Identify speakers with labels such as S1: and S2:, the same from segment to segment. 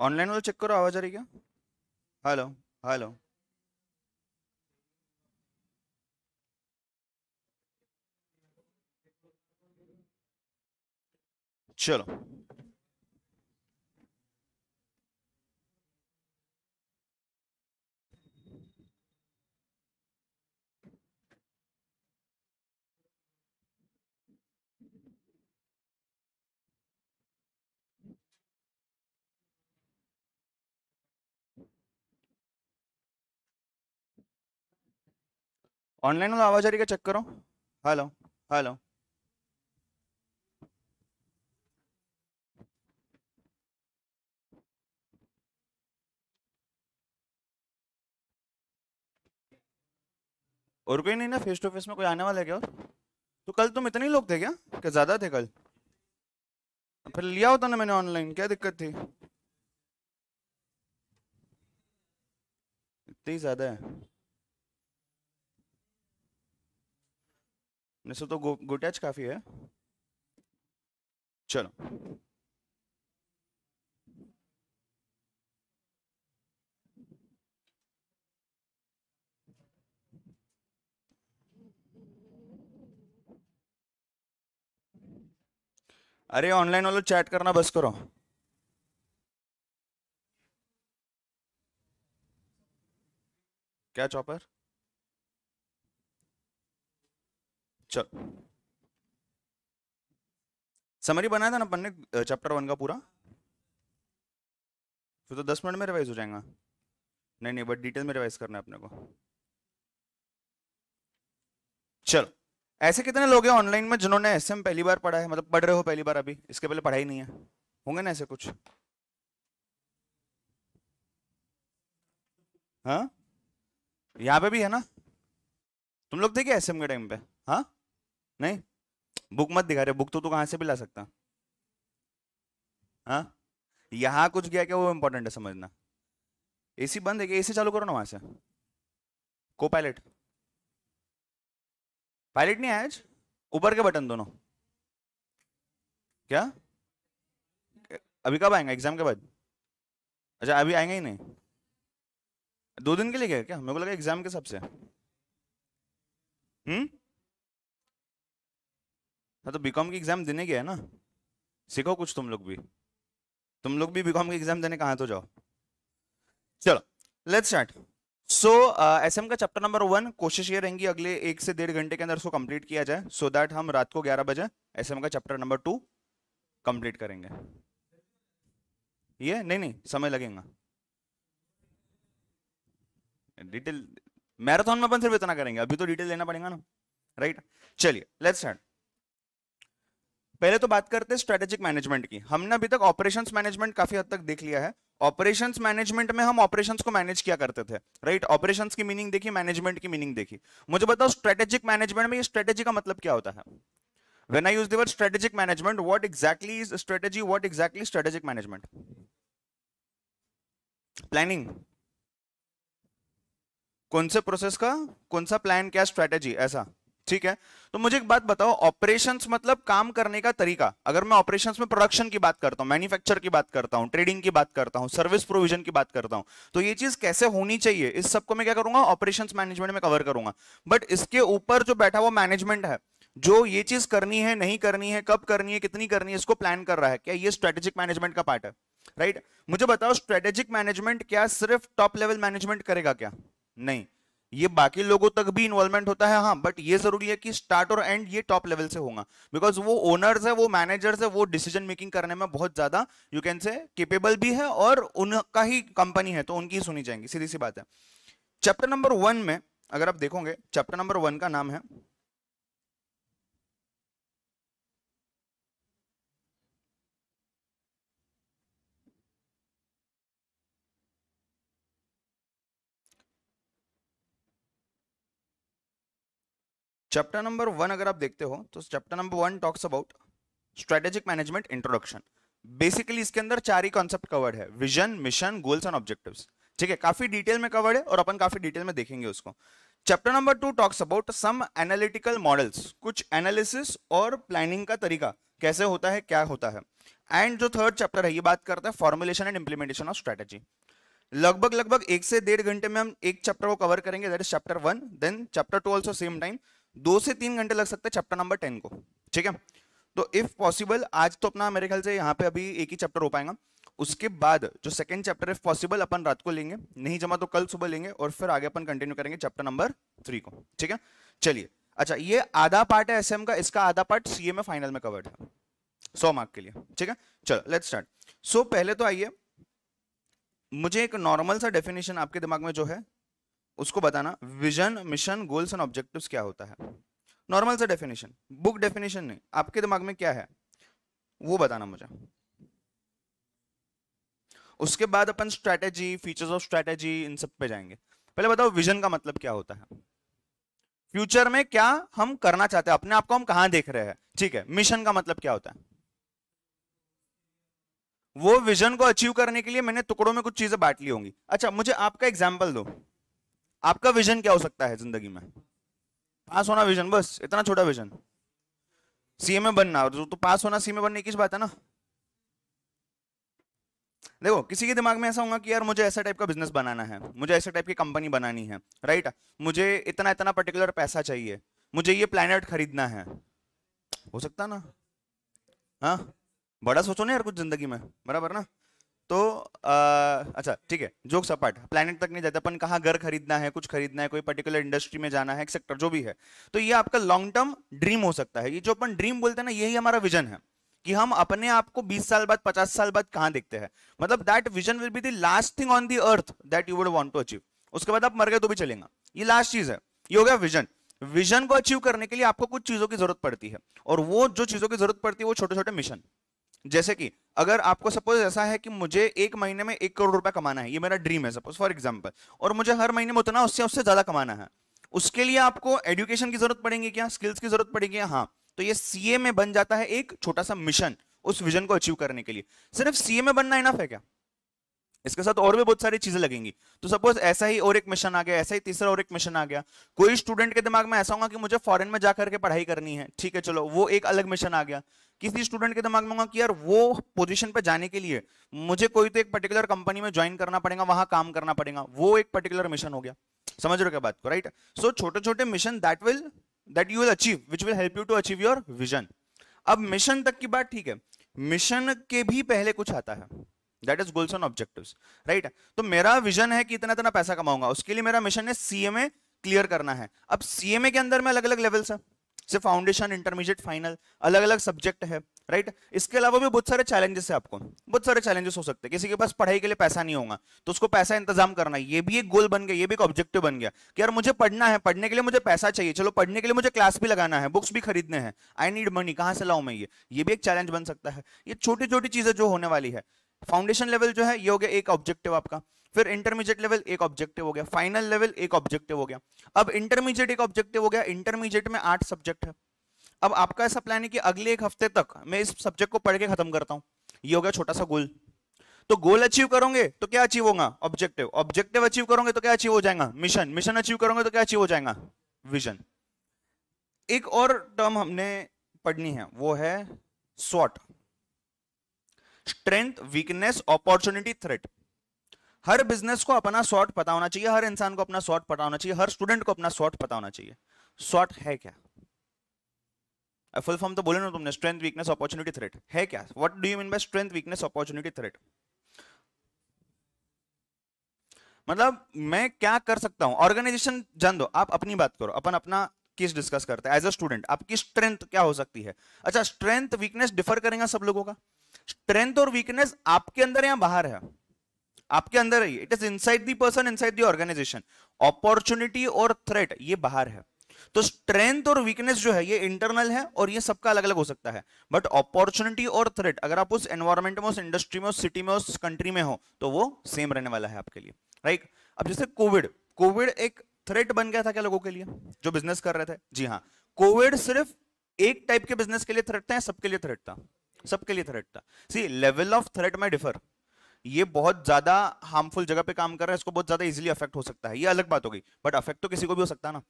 S1: Online वाला check करो आवाज आ रही क्या हेलो हेलो चलो ऑनलाइन आवाज आ रही है चेक करो हेलो हेलो और कोई नहीं ना फेस टू फेस में कोई आने वाला है क्या और तो कल तुम इतने ही लोग थे क्या क्या ज़्यादा थे कल फिर लिया होता ना मैंने ऑनलाइन क्या दिक्कत थी इतनी ज़्यादा है वैसे तो गो, गोटैच काफी है चलो अरे ऑनलाइन वालों चैट करना बस करो क्या चॉपर चल समरी बनाया था ना अपन ने चैप्टर वन का पूरा तो, तो दस मिनट में रिवाइज हो जाएगा नहीं नहीं बट डिटेल में रिवाइज करना है अपने को चलो ऐसे कितने लोग हैं ऑनलाइन में जिन्होंने एस पहली बार पढ़ा है मतलब पढ़ रहे हो पहली बार अभी इसके पहले पढ़ा ही नहीं है होंगे ना ऐसे कुछ हाँ यहाँ पे भी है ना तुम लोग थे क्या एस के टाइम पे हाँ नहीं बुक मत दिखा रहे बुक तो तू कहाँ से भी ला सकता हाँ यहाँ कुछ गया क्या वो इंपॉर्टेंट है समझना एसी बंद है कि एसी चालू करो ना वहां से को पायलट पायलट नहीं आया आज ऊपर के बटन दोनों क्या अभी कब आएंगे एग्जाम के बाद अच्छा अभी आएंगे ही नहीं दो दिन के लिए गया क्या मेरे को लगा एग्जाम के हिसाब से हम्म तो बीकॉम की एग्जाम देने गया है ना सीखो कुछ तुम लोग भी तुम लोग भी बीकॉम की एग्जाम देने कहा तो जाओ चलो लेट्स स्टार्ट सो एस का चैप्टर नंबर वन कोशिश ये रहेंगी अगले एक से डेढ़ घंटे के अंदर उसको कंप्लीट किया जाए सो so दैट हम रात को ग्यारह बजे एस एम का चैप्टर नंबर टू कंप्लीट करेंगे ये नहीं नहीं समय लगेगा डिटेल मैराथन में अपन सिर्फ इतना करेंगे अभी तो डिटेल लेना पड़ेगा ना राइट चलिए लेट्स स्टार्ट पहले तो बात करते हैं स्ट्रेटेजिक मैनेजमेंट की हमने अभी तक ऑपरेशंस मैनेजमेंट काफी हद तक देख लिया है ऑपरेशंस मैनेजमेंट में हम ऑपरेशंस को मैनेज किया करते थे राइट ऑपरेशंस की मीनिंग देखी मैनेजमेंट की मीनिंग देखी मुझे बताओ स्ट्रेटेजिक मैनेजमेंट में ये स्ट्रेटेजी का मतलब क्या होता है when I use the strategic management what exactly is strategy strategy exactly strategic management planning कौन से प्रोसेस का कौन सा प्लान क्या स्ट्रेटेजी ऐसा ठीक है तो मुझे एक बात बताओ ऑपरेशंस मतलब काम करने का तरीका अगर मैं ऑपरेशंस में प्रोडक्शन की बात करता हूं मैन्युफैक्चर की बात करता हूं ट्रेडिंग की बात करता हूं सर्विस प्रोविजन की बात करता हूं तो ये चीज कैसे होनी चाहिए इस सबको मैं क्या करूंगा ऑपरेशंस मैनेजमेंट में कवर करूंगा बट इसके ऊपर जो बैठा हुआ मैनेजमेंट है जो ये चीज करनी है नहीं करनी है कब करनी है कितनी करनी है इसको प्लान कर रहा है क्या ये स्ट्रेटेजिक मैनेजमेंट का पार्ट है राइट right? मुझे बताओ स्ट्रेटेजिक मैनेजमेंट क्या सिर्फ टॉप लेवल मैनेजमेंट करेगा क्या नहीं ये बाकी लोगों तक भी इन्वॉल्वमेंट होता है हाँ बट ये जरूरी है कि स्टार्ट और एंड ये टॉप लेवल से होगा बिकॉज वो ओनर्स है वो मैनेजर्स है वो डिसीजन मेकिंग करने में बहुत ज्यादा यू कैन से केपेबल भी है और उनका ही कंपनी है तो उनकी ही सुनी जाएंगी सीधी सी बात है चैप्टर नंबर वन में अगर आप देखोगे चैप्टर नंबर वन का नाम है चैप्टर नंबर वन अगर आप देखते हो तो chapter number one talks about strategic management introduction basically इसके अंदर चार ही कॉन्सेप्ट कवर्ड है vision mission goals and objectives ठीक है काफी डिटेल में कवर्ड है और अपन काफी डिटेल में देखेंगे उसको chapter number two talks about some analytical models कुछ एनालिसिस और प्लानिंग का तरीका कैसे होता है क्या होता है एंड जो थर्ड चैप्टर है ये बात करता है formulation and implementation of strategy लगभग लगभग एक से डेढ़ घंटे में हम एक चैप्टर को कवर करेंगे that is chapter one then chapter two also same time दो से तीन घंटे लग सकते हैं चैप्टर नंबर टेन को ठीक है तो इफ पॉसिबल आज तो अपना मेरे ख्याल से यहाँ पे अभी एक ही चैप्टर हो पाएगा उसके बाद जो सेकंड चैप्टर इफ पॉसिबल अपन रात को लेंगे नहीं जमा तो कल सुबह लेंगे और फिर आगे अपन कंटिन्यू करेंगे चैप्टर नंबर थ्री को ठीक है चलिए अच्छा ये आधा पार्ट है एस का इसका आधा पार्ट सी में फाइनल में कवर्ड है सौ मार्क के लिए ठीक है चलो लेट स्टार्ट सो पहले तो आइए मुझे एक नॉर्मल सा डेफिनेशन आपके दिमाग में जो है उसको बताना vision mission goals and objectives क्या होता है नॉर्मल सा डेफिनेशन बुक डेफिनेशन नहीं आपके दिमाग में क्या है वो बताना मुझे उसके बाद अपन स्ट्रेटेजी फीचर्स ऑफ स्ट्रेटेजी इन सब पे जाएंगे पहले बताओ विजन का मतलब क्या होता है फ्यूचर में क्या हम करना चाहते हैं अपने आप को हम कहा देख रहे हैं ठीक है मिशन का मतलब क्या होता है वो विजन को अचीव करने के लिए मैंने टुकड़ों में कुछ चीजें बांट ली होंगी अच्छा मुझे आपका एग्जाम्पल दो आपका विजन क्या हो सकता है जिंदगी में पास होना विजन बस इतना छोटा विजन सीए बनना तो पास होना सीए बनने की बात है ना देखो किसी के दिमाग में ऐसा होगा कि यार मुझे ऐसा टाइप का बिजनेस बनाना है मुझे ऐसे टाइप की कंपनी बनानी है राइट मुझे इतना इतना पर्टिकुलर पैसा चाहिए मुझे ये प्लानट खरीदना है हो सकता ना हाँ बड़ा सोचो ना यार कुछ जिंदगी में बराबर ना तो आ, अच्छा ठीक है जोक सपाट प्लानट तक नहीं जाते अपन कहा घर खरीदना है कुछ खरीदना है कोई पर्टिकुलर इंडस्ट्री में जाना है एक्सेक्टर जो भी है तो ये आपका लॉन्ग टर्म ड्रीम हो सकता है ये जो अपन ड्रीम बोलते हैं ना यही हमारा विजन है कि हम अपने आप को 20 साल बाद 50 साल बाद कहाँ देखते हैं मतलब that vision will be the last thing on the earth that you would want to achieve उसके बाद आप मर गए तो भी चलेगा ये लास्ट चीज है ये हो गया विजन विजन को अचीव करने के लिए आपको कुछ चीजों की जरूरत पड़ती है और वो जो चीजों की जरूरत पड़ती है वो छोटे छोटे मिशन जैसे कि अगर आपको सपोज ऐसा है कि मुझे एक महीने में एक करोड़ रुपया कमाना है ये मेरा ड्रीम है सपोज फॉर एग्जाम्पल और मुझे हर महीने में उतना उससे उससे ज्यादा कमाना है उसके लिए आपको एडुकेशन की जरूरत पड़ेगी क्या स्किल्स की जरूरत पड़ेगी हाँ तो ये सीए में बन जाता है एक छोटा सा मिशन उस विजन को अचीव करने के लिए सिर्फ सीए में बनना इनफ है क्या इसके साथ और भी बहुत सारी चीजें लगेंगी तो सपोज ऐसा ही और एक मिशन आ गया ऐसा ही तीसरा और एक मिशन आ गया कोई स्टूडेंट के दिमाग में ऐसा होगा कि मुझे फॉरेन में जाकर के पढ़ाई करनी है ठीक है चलो वो एक अलग मिशन आ गया किसी स्टूडेंट के दिमाग में होगा कि यार वो पोजीशन पे जाने के लिए मुझे कोई तो एक पर्टिकुलर कंपनी में ज्वाइन करना पड़ेगा वहां काम करना पड़ेगा वो एक पर्टिकुलर मिशन हो गया समझ रहे हो क्या बात को राइट सो छोटे छोटे mission that will that you will achieve which will help you to achieve your vision अब मिशन तक की बात ठीक है मिशन के भी पहले कुछ आता है That is goals and objectives, right? तो मेरा विजन है कि इतना इतना पैसा कमाऊंगा उसके लिए मेरा मिशन है सीएमए क्लियर करना है अब सीएमए के अंदर में अलग अलग लेवल्स है से फाउंडेशन इंटरमीडिएट फाइनल अलग अलग सब्जेक्ट है राइट इसके अलावा भी बहुत सारे चैलेंजेस है आपको बहुत सारे चैलेंजेस हो सकते हैं किसी के पास पढ़ाई के लिए पैसा नहीं होगा तो उसको पैसा इंतजाम करना ये भी एक गोल बन गया ये भी एक ऑब्जेक्टिव बन गया कि यार मुझे पढ़ना है पढ़ने के लिए मुझे पैसा चाहिए चलो पढ़ने के लिए मुझे क्लास भी लगाना है बुक्स भी खरीदने हैं आई नीड मनी कहाँ से लाऊ मैं ये ये भी एक चैलेंज बन सकता है ये छोटी छोटी चीजें जो होने वाली है फाउंडेशन लेवल जो है ये हो गया एक ऑब्जेक्टिव आपका फिर इंटरमीडिएट लेवल एक ऑब्जेक्टिव हो गया फाइनल लेवल एक ऑब्जेक्टिव हो गया अब इंटरमीडिएट एक ऑब्जेक्टिव हो गया इंटरमीडिएट में आठ सब्जेक्ट है अब आपका ऐसा प्लान है कि अगले एक हफ्ते तक मैं इस सब्जेक्ट को पढ़ के खत्म करता हूँ ये हो गया छोटा सा गोल तो गोल अचीव करोगे तो क्या अचीव होगा ऑब्जेक्टिव ऑब्जेक्टिव अचीव करोगे तो क्या अचीव हो जाएगा मिशन मिशन अचीव करोगे तो क्या अचीव हो जाएगा विजन एक और टर्म हमने पढ़नी है वो है स्वॉट स्ट्रेंथ वीकनेस अपॉर्चुनिटी थ्रेट हर बिजनेस को अपना शॉर्ट पता होना चाहिए हर इंसान को अपना शॉर्ट पता होना चाहिए हर स्टूडेंट को अपना शॉर्ट पता होना चाहिए शॉर्ट है क्या फुल फॉर्म तो बोले ना तुमने स्ट्रेंथ वीकनेस अपॉर्चुनिटी थ्रेट है क्या what do you mean by strength weakness opportunity threat मतलब मैं क्या कर सकता हूं ऑर्गेनाइजेशन जान दो आप अपनी बात करो अपन अपना किस डिस्कस करते हैं एज अ स्टूडेंट आपकी स्ट्रेंथ क्या हो सकती है अच्छा स्ट्रेंथ वीकनेस डिफर करेगा सब लोगों का स्ट्रेंथ और वीकनेस आपके अंदर या बाहर है आपके अंदर है it is inside the person inside the organisation opportunity और थ्रेट ये बाहर है तो स्ट्रेंथ और वीकनेस जो है ये इंटरनल है और ये सबका अलग अलग हो सकता है बट अपॉर्चुनिटी और थ्रेट अगर आप उस एनवायरमेंट में उस इंडस्ट्री में उस सिटी में उस कंट्री में हो तो वो सेम रहने वाला है आपके लिए राइट right? अब जैसे कोविड कोविड एक थ्रेट बन गया था क्या लोगों के लिए जो बिजनेस कर रहे थे जी हाँ कोविड सिर्फ एक टाइप के बिजनेस के लिए थ्रेट था सबके लिए थ्रेट था सबके लिए थ्रेट था सी लेवल ऑफ थ्रेट में डिफर ये बहुत ज्यादा हार्मफुल जगह पे काम कर रहा है इसको बहुत ज्यादा इजिली अफेक्ट हो सकता है ये अलग बात हो गई बट अफेक्ट तो किसी को भी हो सकता है ना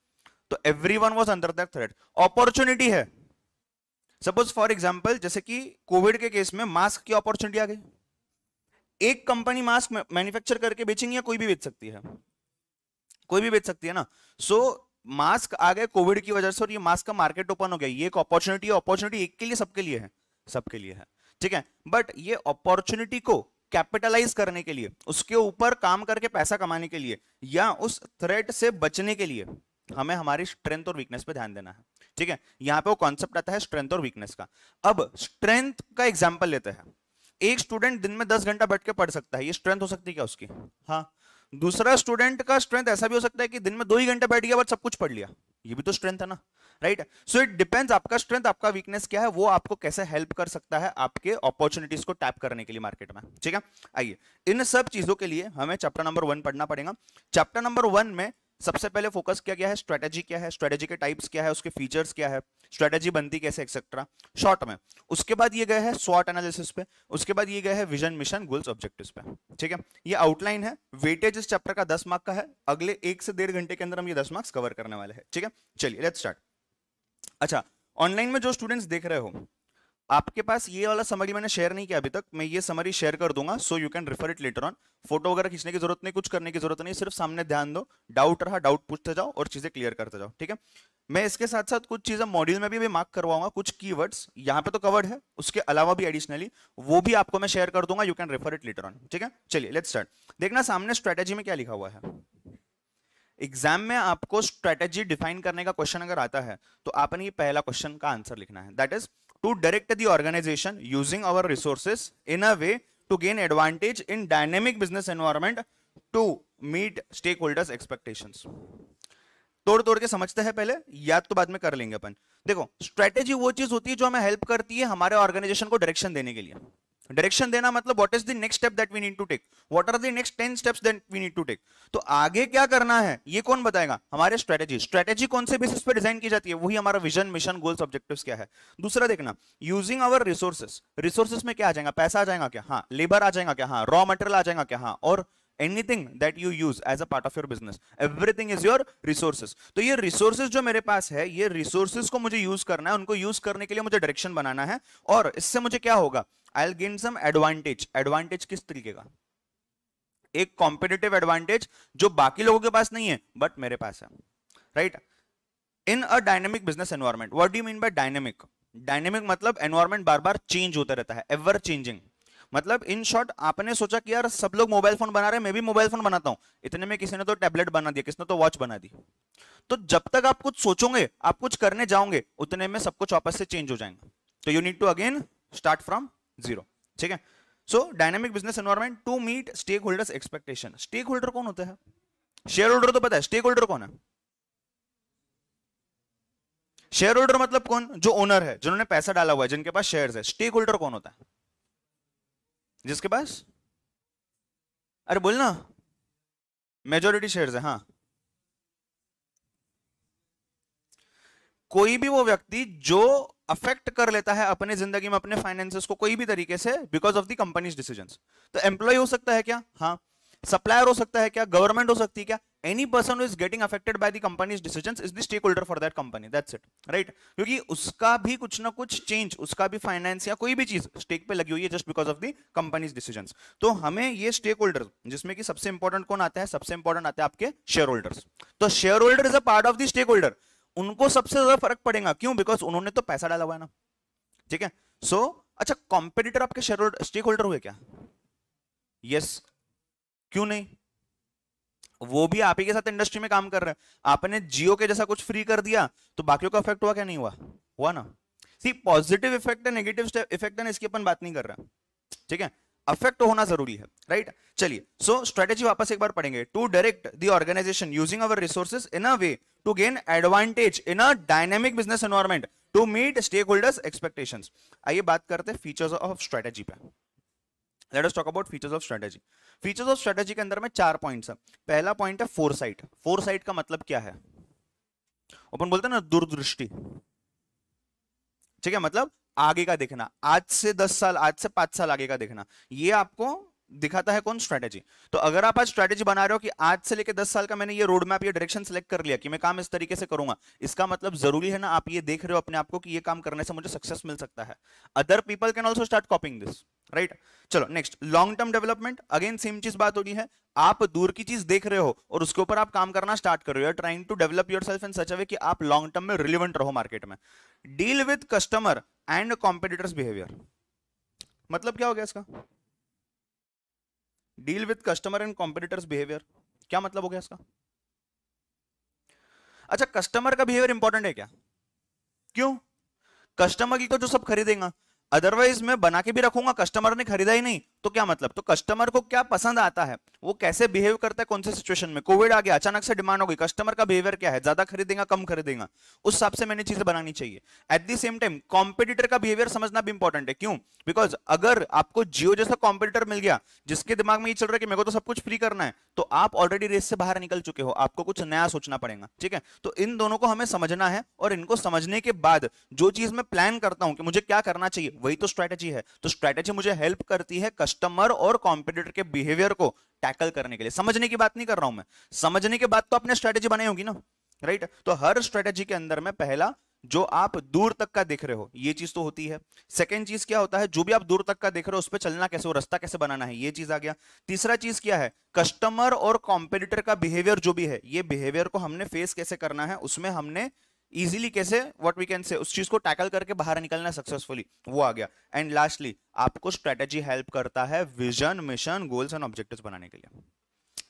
S1: तो everyone was under that threat opportunity है सपोज फॉर एग्जाम्पल जैसे कि कोविड के केस में मास्क की अपॉर्चुनिटी आ गई एक कंपनी मास्क मैन्युफैक्चर करके बेचेंगी या कोई भी बेच सकती है कोई भी बेच सकती है ना सो so, मास्क आ गए कोविड की वजह से और ये मास्क का मार्केट ओपन हो गया ये एक अपॉर्चुनिटी अपॉर्चुनिटी एक के लिए सबके लिए है सबके लिए है ठीक है बट ये अपॉर्चुनिटी को कैपिटलाइज करने के लिए उसके ऊपर काम करके पैसा कमाने के लिए या उस थ्रेट से बचने के लिए हमें हमारी स्ट्रेंथ और वीकनेस पे ध्यान देना है ठीक है यहाँ पे वो कॉन्सेप्ट आता है स्ट्रेंथ और वीकनेस का अब स्ट्रेंथ का एग्जाम्पल लेते हैं एक स्टूडेंट दिन में दस घंटा बैठ के पढ़ सकता है ये स्ट्रेंथ हो सकती है क्या उसकी हाँ दूसरा स्टूडेंट का स्ट्रेंथ ऐसा भी हो सकता है कि दिन में दो ही घंटे बैठ गया बट सब कुछ पढ़ लिया ये भी तो स्ट्रेंथ है ना राइट सो इट डिपेंड्स आपका स्ट्रेंथ आपका वीकनेस क्या है वो आपको कैसे हेल्प कर सकता है आपके अपॉर्चुनिटीज को टैप करने के लिए मार्केट में ठीक है आइए इन सब चीजों के लिए हमें चैप्टर नंबर वन पढ़ना पड़ेगा चैप्टर नंबर वन में सबसे पहले फोकस किया गया है स्ट्रेटेजी क्या है स्ट्रेटेजी के टाइप्स क्या है उसके फीचर्स क्या है स्ट्रेटेजी बनती कैसे एक्सेट्रा शॉर्ट में उसके बाद ये गए हैं स्वॉट एनालिसिस पे उसके बाद ये गए हैं विजन मिशन गोल्स ऑब्जेक्टिव्स पे ठीक है ये आउटलाइन है वेटेज इस चैप्टर का दस मार्क का है अगले एक से डेढ़ घंटे के अंदर हम ये दस मार्क्स कवर करने वाले हैं ठीक है चलिए लेट्स स्टार्ट अच्छा ऑनलाइन में जो स्टूडेंट्स देख रहे हो आपके पास ये वाला समरी मैंने शेयर नहीं किया अभी तक मैं ये समरी शेयर कर दूंगा so you can refer it later on photo वगैरह खींचने की जरूरत नहीं कुछ करने की जरूरत नहीं सिर्फ सामने ध्यान दो डाउट रहा डाउट पूछते जाओ और चीजें क्लियर करते जाओ ठीक है मैं इसके साथ साथ कुछ चीजें मॉड्यूल में भी अभी मार्क करवाऊंगा कुछ कीवर्ड्स यहाँ पे तो कवर्ड है उसके अलावा भी एडिशनली वो भी आपको मैं शेयर कर दूंगा you can refer it later on ठीक है चलिए लेट्स स्टार्ट देखना सामने स्ट्रेटेजी में क्या लिखा हुआ है एग्जाम में आपको स्ट्रेटेजी डिफाइन करने का क्वेश्चन अगर आता है तो आपने ये पहला क्वेश्चन का आंसर लिखना है that is to direct the organisation using our resources in a way to gain advantage in dynamic business environment to meet stakeholders expectation तोड़ तोड़ के समझते हैं पहले याद तो बाद में कर लेंगे अपन देखो स्ट्रेटेजी वो चीज होती है जो हमें हेल्प करती है हमारे ऑर्गेनाइजेशन को डायरेक्शन देने के लिए डायरेक्शन देना मतलब what is the next step that we need to take what are the next ten steps that we need to take तो आगे क्या करना है ये कौन बताएगा हमारे स्ट्रेटेजी स्ट्रेटेजी कौन से बेसिस पे डिजाइन की जाती है वही हमारा विजन मिशन गोल्स ऑब्जेक्टिव्स क्या है दूसरा देखना यूजिंग आवर रिसोर्सेस रिसोर्सेस में क्या आ जाएगा पैसा आ जाएगा क्या हाँ लेबर आ जाएगा क्या हाँ रॉ मटेरियल आ जाएगा क्या हाँ और anything that you use as a part of your business everything is your resources तो ये रिसोर्सेज जो मेरे पास है ये रिसोर्सेज को मुझे यूज करना है उनको यूज करने के लिए मुझे डायरेक्शन बनाना है और इससे मुझे क्या होगा I'll gain some advantage advantage किस तरीके का एक कॉम्पिटेटिव एडवांटेज जो बाकी लोगों के पास नहीं है बट मेरे पास है right in a dynamic business environment what do you mean by dynamic dynamic मतलब एनवायरमेंट बार बार चेंज होता रहता है एवर चेंजिंग मतलब इन शॉर्ट आपने सोचा कि यार सब लोग मोबाइल फोन बना रहे हैं मैं भी मोबाइल फोन बनाता हूं इतने में किसी ने तो टैबलेट बना दिया किसने तो वॉच बना दी तो जब तक आप कुछ सोचोगे आप कुछ करने जाओगे उतने में सब कुछ वापस से चेंज हो जाएंगे तो you need to again start from zero ठीक है so dynamic business environment to meet stakeholders expectation stakeholder कौन होता है शेयर होल्डर तो पता है स्टेक होल्डर कौन है शेयर होल्डर मतलब कौन जो ओनर है जिन्होंने पैसा डाला हुआ है जिनके पास शेयर्स है स्टेक होल्डर कौन होता है जिसके पास अरे बोलना मेजोरिटी शेयर्स है हाँ कोई भी वो व्यक्ति जो अफेक्ट कर लेता है अपने जिंदगी में अपने फाइनेंसेस को कोई भी तरीके से because of the company's decision तो एम्प्लॉय हो सकता है क्या हाँ सप्लायर हो सकता है क्या गवर्नमेंट हो सकती है क्या any person is getting affected by the company's decisions is the stakeholder for that company that's it right क्योंकि उसका भी कुछ ना कुछ चेंज उसका भी फाइनेंस या कोई भी चीज स्टेक पे लगी हुई है just because of the company's decision तो हमें ये स्टेक होल्डर जिसमें कि सबसे इंपॉर्टेंट कौन आता है सबसे इंपॉर्टेंट आता है आपके शेयर होल्डर्स तो shareholder is a part of the stakeholder उनको सबसे ज्यादा फर्क पड़ेगा क्यों बिकॉज उन्होंने तो पैसा डाला हुआ है ना ठीक है सो अच्छा कॉम्पिटिटर आपके शेयर होल्डर स्टेक होल्डर हुए क्या यस yes. क्यों नहीं वो भी आप ही के साथ इंडस्ट्री में काम कर रहे हैं आपने जियो के जैसा कुछ फ्री कर दिया तो बाकियों का इफेक्ट हुआ क्या नहीं हुआ हुआ ना सी पॉजिटिव इफेक्ट है नेगेटिव इफेक्ट है ना इसकी अपन बात नहीं कर रहा ठीक है अफेक्ट होना जरूरी है राइट चलिए सो स्ट्रेटेजी वापस एक बार पढ़ेंगे to direct the organisation using our resources in a way to gain advantage in a dynamic business environment to meet stakeholders expectation आइए बात करते हैं फीचर्स ऑफ स्ट्रेटेजी पे let us talk about features of strategy features of strategy के अंदर में चार points है पहला पॉइंट है फोर साइट फोर साइट का मतलब क्या है अपन बोलते हैं ना दूरदृष्टि ठीक है मतलब आगे का देखना आज से दस साल आज से पांच साल आगे का देखना ये आपको दिखाता है कौन स्ट्रेटेजी तो अगर आप आज स्ट्रेटेजी बना रहे हो कि आज से लेकर दस साल का मैंने ये रोड मैप ये डायरेक्शन सेलेक्ट कर लिया कि मैं काम इस तरीके से करूंगा इसका मतलब जरूरी है ना आप ये देख रहे हो अपने आपको कि ये काम करने से मुझे सक्सेस मिल सकता है other people can also start copying this right चलो next long term development again same चीज बात हो रही है आप दूर की चीज देख रहे हो और उसके ऊपर आप काम करना स्टार्ट कर रहे हो trying to develop your in such a way कि आप लॉन्ग टर्म में रिलेवेंट रहो मार्केट में deal with customer and competitors behaviour मतलब क्या हो गया इसका deal with customer and competitors behaviour क्या मतलब हो गया इसका अच्छा कस्टमर का बिहेवियर इंपॉर्टेंट है क्या क्यों कस्टमर की तो जो सब खरीदेगा अदरवाइज मैं बना के भी रखूंगा कस्टमर ने खरीदा ही नहीं तो क्या मतलब तो कस्टमर को क्या पसंद आता है वो कैसे बिहेव करता है कौन से सिचुएशन में कोविड आ गया अचानक से डिमांड हो गई कस्टमर का बिहेवियर क्या है ज्यादा खरीदेगा कम खरीदेगा उस हिसाब से मैंने चीजें बनानी चाहिए at the same time competitor का बिहेवियर समझना भी इंपॉर्टेंट है क्यों बिकॉज अगर आपको जियो जैसा कॉम्पिटिटर मिल गया जिसके दिमाग में ये चल रहा है कि मेरे को तो सब कुछ फ्री करना है तो आप ऑलरेडी रेस से बाहर निकल चुके हो आपको कुछ नया सोचना पड़ेगा ठीक है तो इन दोनों को हमें समझना है और इनको समझने के बाद जो चीज मैं प्लान करता हूं कि मुझे क्या करना चाहिए वही तो स्ट्रैटेजी है तो स्ट्रैटेजी मुझे हेल्प करती है कस्टमर कस्टमर और कॉम्पिटिटर के बिहेवियर को टैकल करने के लिए समझने की बात नहीं कर रहा हूं मैं समझने के बाद तो आपने स्ट्रेटेजी बनाई होगी ना राइट तो हर स्ट्रेटेजी के अंदर में पहला जो आप दूर तक का देख रहे हो ये चीज तो होती है सेकेंड चीज क्या होता है जो भी आप दूर तक का देख रहे हो उस पर चलना कैसे हो रास्ता कैसे बनाना है ये चीज आ गया तीसरा चीज क्या है कस्टमर और कॉम्पिटिटर का बिहेवियर जो भी है ये बिहेवियर को हमने फेस कैसे करना है उसमें हमने इजीली कैसे व्हाट वी कैन से उस चीज को टैकल करके बाहर निकलना सक्सेसफुली वो आ गया एंड लास्टली आपको स्ट्रेटेजी हेल्प करता है vision mission goals and objective बनाने के लिए